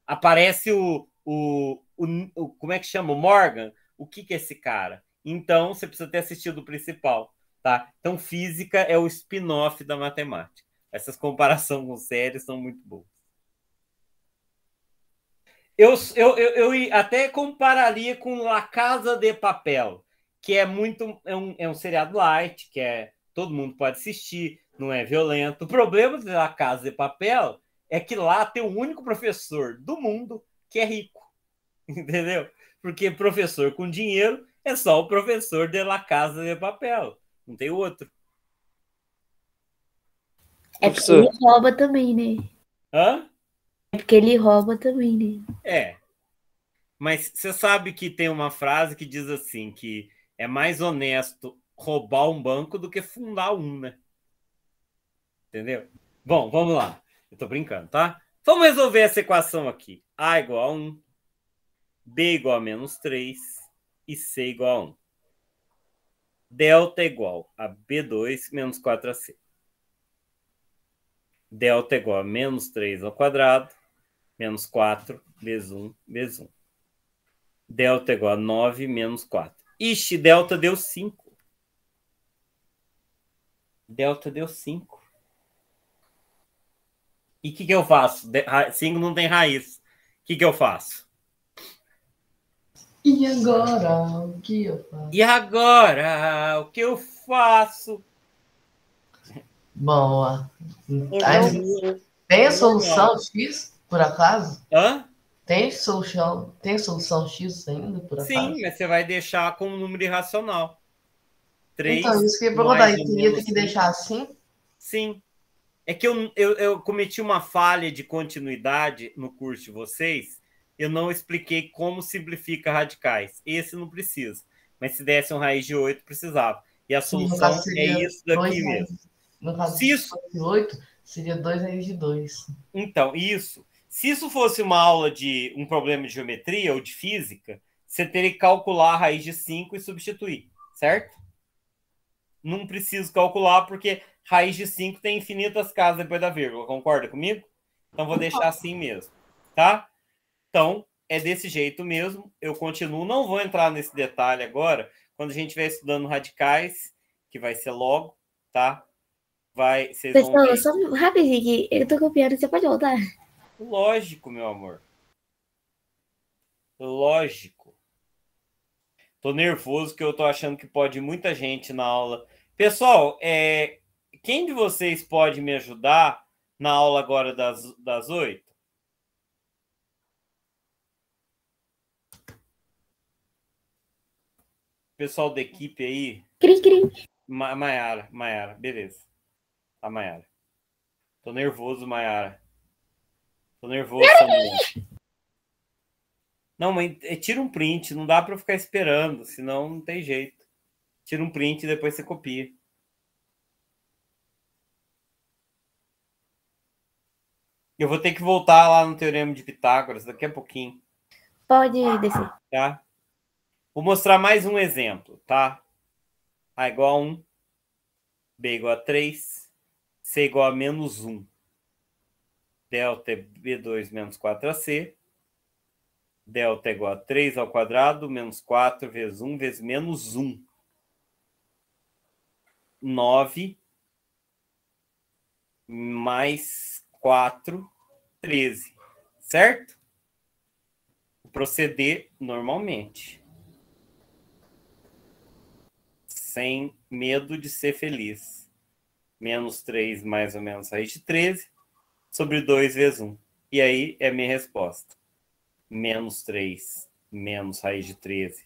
Aparece o, o, o, o, Como é que chama? O Morgan? O que, que é esse cara? Então, você precisa ter assistido o principal, tá? Então, física é o spin-off da matemática essas comparações com séries são muito boas. Eu, eu, eu, eu até compararia com La Casa de Papel, que é muito é um, é um seriado light, que é todo mundo pode assistir, não é violento. O problema de La Casa de Papel é que lá tem o único professor do mundo que é rico, entendeu? Porque professor com dinheiro é só o professor de La Casa de Papel, não tem outro. É porque ele rouba também, né? Hã? É porque ele rouba também, né? É. Mas você sabe que tem uma frase que diz assim, que é mais honesto roubar um banco do que fundar um, né? Entendeu? Bom, vamos lá. Eu tô brincando, tá? Vamos resolver essa equação aqui. A igual a 1, B igual a menos 3 e C igual a 1. Delta igual a B2 menos 4AC delta é igual a menos 3 ao quadrado, menos 4, vezes 1, vezes 1. Delta é igual a 9 menos 4. Ixi, delta deu 5. Delta deu 5. E o que, que eu faço? 5 não tem raiz. O que, que eu faço? E agora? O que eu faço? E agora? O que eu faço? Boa. Então, tem tem solução X, por acaso? Hã? Tem solução, tem solução X ainda, por acaso? Sim, mas você vai deixar como número irracional. 3, então, isso que eu ia teria que 5. deixar assim? Sim. É que eu, eu, eu cometi uma falha de continuidade no curso de vocês. Eu não expliquei como simplifica radicais. Esse não precisa. Mas se desse um raiz de 8, precisava. E a solução é isso daqui mesmo. No caso, se isso fosse 8, seria 2 raiz de 2. Então, isso. Se isso fosse uma aula de um problema de geometria ou de física, você teria que calcular a raiz de 5 e substituir, certo? Não preciso calcular, porque raiz de 5 tem infinitas casas depois da vírgula, concorda comigo? Então, vou deixar assim mesmo, tá? Então, é desse jeito mesmo. Eu continuo, não vou entrar nesse detalhe agora, quando a gente estiver estudando radicais, que vai ser logo, tá? Vai, vocês Pessoal, vão ver. só rapidinho aqui. Eu tô copiando, você pode voltar? Lógico, meu amor. Lógico. Tô nervoso que eu tô achando que pode muita gente na aula. Pessoal, é... quem de vocês pode me ajudar na aula agora das, das Pessoal da equipe aí. Cri, cri. Ma Maiara, Maiara, beleza a Mayara. Tô nervoso, Mayara. Tô nervoso, Não, mas é, tira um print, não dá para ficar esperando, senão não tem jeito. Tira um print e depois você copia. Eu vou ter que voltar lá no Teorema de Pitágoras daqui a pouquinho. Pode descer. Tá? Vou mostrar mais um exemplo, tá? A igual a 1, B igual a 3, C igual a menos 1. Delta é B2 menos 4AC. Delta é igual a 3 ao quadrado menos 4 vezes 1 vezes menos 1. 9 mais 4, 13. Certo? Proceder normalmente. Sem medo de ser feliz menos 3 mais ou menos raiz de 13 sobre 2 vezes 1. E aí é minha resposta. Menos 3 menos raiz de 13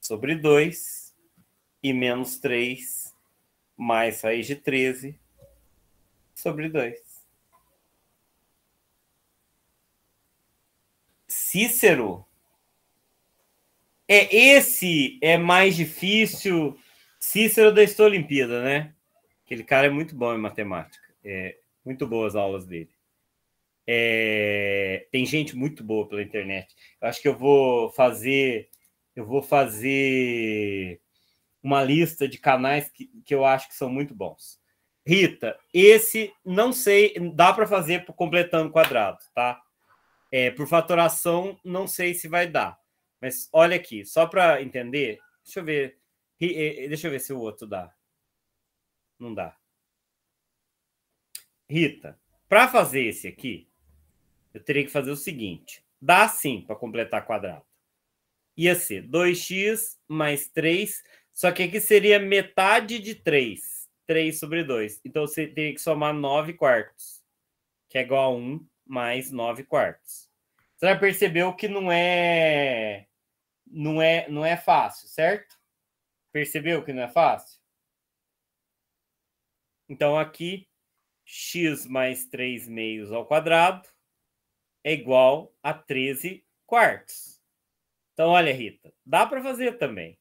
sobre 2 e menos 3 mais raiz de 13 sobre 2. Cícero. É esse é mais difícil Cícero da Estolimpíada, né? Aquele cara é muito bom em matemática. É, muito boas aulas dele. É, tem gente muito boa pela internet. Eu acho que eu vou fazer, eu vou fazer uma lista de canais que, que eu acho que são muito bons. Rita, esse não sei, dá para fazer completando quadrado tá? É, por fatoração não sei se vai dar. Mas olha aqui, só para entender, deixa eu ver, é, é, deixa eu ver se o outro dá. Não dá. Rita, para fazer esse aqui, eu teria que fazer o seguinte. Dá sim para completar quadrado. Ia ser 2x mais 3, só que aqui seria metade de 3. 3 sobre 2. Então você teria que somar 9 quartos, que é igual a 1 mais 9 quartos. Você já percebeu que não é não é não é fácil, certo? Percebeu que não é fácil? Então, aqui, x mais 3 meios ao quadrado é igual a 13 quartos. Então, olha, Rita, dá para fazer também.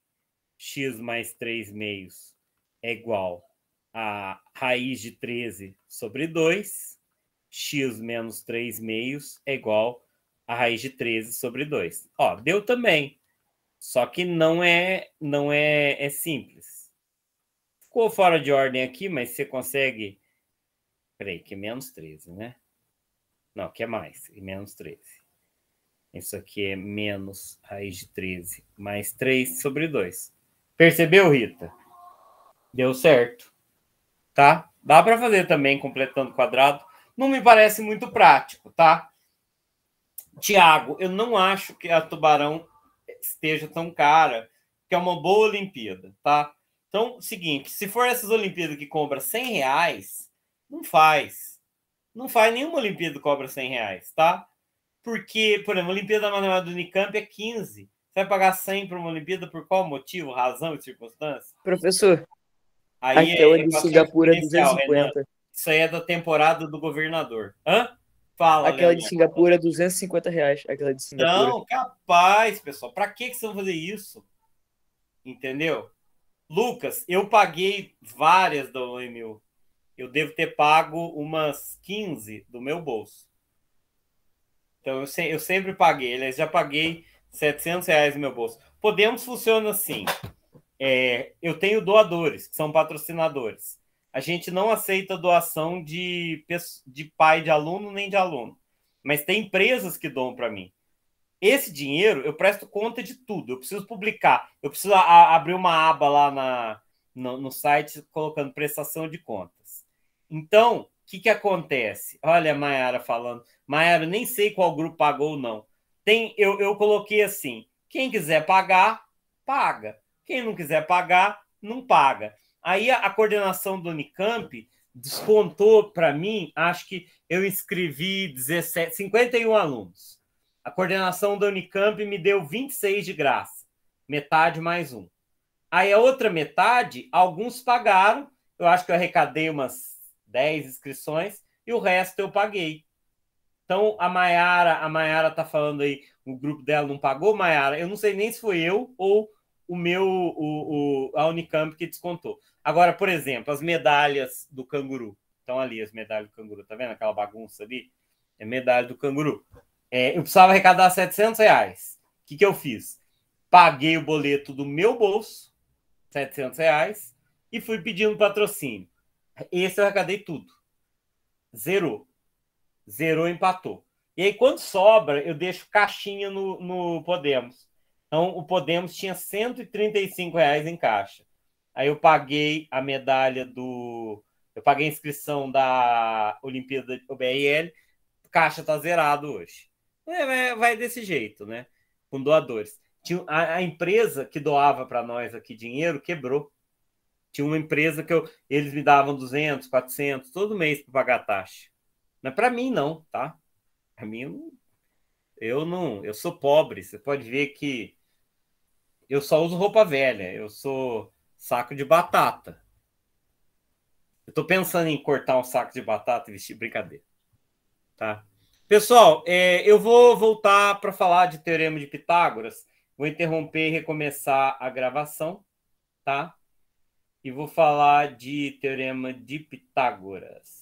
x mais 3 meios é igual a raiz de 13 sobre 2. x menos 3 meios é igual a raiz de 13 sobre 2. Ó, deu também. Só que não é, não é, é simples. Ficou fora de ordem aqui, mas você consegue. Peraí, que é menos 13, né? Não, que é mais, e menos 13. Isso aqui é menos raiz de 13, mais 3 sobre 2. Percebeu, Rita? Deu certo. Tá? Dá para fazer também completando quadrado. Não me parece muito prático, tá? Tiago, eu não acho que a Tubarão esteja tão cara, que é uma boa Olimpíada, tá? Então, seguinte, se for essas Olimpíadas que cobra 100 reais, não faz. Não faz nenhuma Olimpíada que cobra 100 reais, tá? Porque, por exemplo, a Olimpíada da Matemática do Unicamp é 15. Você vai pagar 100 para uma Olimpíada por qual motivo, razão e circunstância? Professor, aí a é teoria de Singapura 250. É Renan. Isso aí é da temporada do governador. Hã? Fala, Aquela Leandro. de Singapura, 250 é reais. Aquela de Singapura. Não, capaz, pessoal. Para que, que vocês vão fazer isso? Entendeu? Lucas, eu paguei várias da OMU. Eu devo ter pago umas 15 do meu bolso. Então eu, se, eu sempre paguei, aliás, já paguei 700 reais no meu bolso. Podemos funciona assim. É, eu tenho doadores, que são patrocinadores. A gente não aceita doação de, de pai de aluno nem de aluno. Mas tem empresas que doam para mim. Esse dinheiro eu presto conta de tudo. Eu preciso publicar, eu preciso a, abrir uma aba lá na, no, no, site colocando prestação de contas. Então, o que, que acontece? Olha a Mayara falando. Mayara, nem sei qual grupo pagou ou não. Tem, eu, eu coloquei assim: quem quiser pagar, paga. Quem não quiser pagar, não paga. Aí a, a coordenação do Unicamp descontou para mim, acho que eu inscrevi 17, 51 alunos. A coordenação da Unicamp me deu 26 de graça, metade mais um. Aí a outra metade, alguns pagaram, eu acho que eu arrecadei umas 10 inscrições, e o resto eu paguei. Então a Maiara, a Maiara tá falando aí, o grupo dela não pagou, Maiara. Eu não sei nem se foi eu ou o meu, o, o, a Unicamp que descontou. Agora, por exemplo, as medalhas do canguru. Estão ali as medalhas do canguru, tá vendo aquela bagunça ali? É medalha do canguru. É, eu precisava arrecadar 700 reais. O que, que eu fiz? Paguei o boleto do meu bolso, 700 reais, e fui pedindo patrocínio. Esse eu arrecadei tudo. Zerou. Zerou, empatou. E aí, quando sobra, eu deixo caixinha no, no Podemos. Então, o Podemos tinha 135 reais em caixa. Aí eu paguei a medalha do. Eu paguei a inscrição da Olimpíada OBRL. Caixa tá zerado hoje é, vai desse jeito, né? Com doadores. Tinha, a, a empresa que doava para nós aqui dinheiro quebrou. Tinha uma empresa que eu, eles me davam 200, 400 todo mês para pagar taxa. Mas para mim não, tá? Para mim não, eu não, eu sou pobre. Você pode ver que eu só uso roupa velha. Eu sou saco de batata. Eu tô pensando em cortar um saco de batata e vestir brincadeira, tá? Pessoal, é, eu vou voltar para falar de Teorema de Pitágoras. Vou interromper e recomeçar a gravação, tá? E vou falar de Teorema de Pitágoras.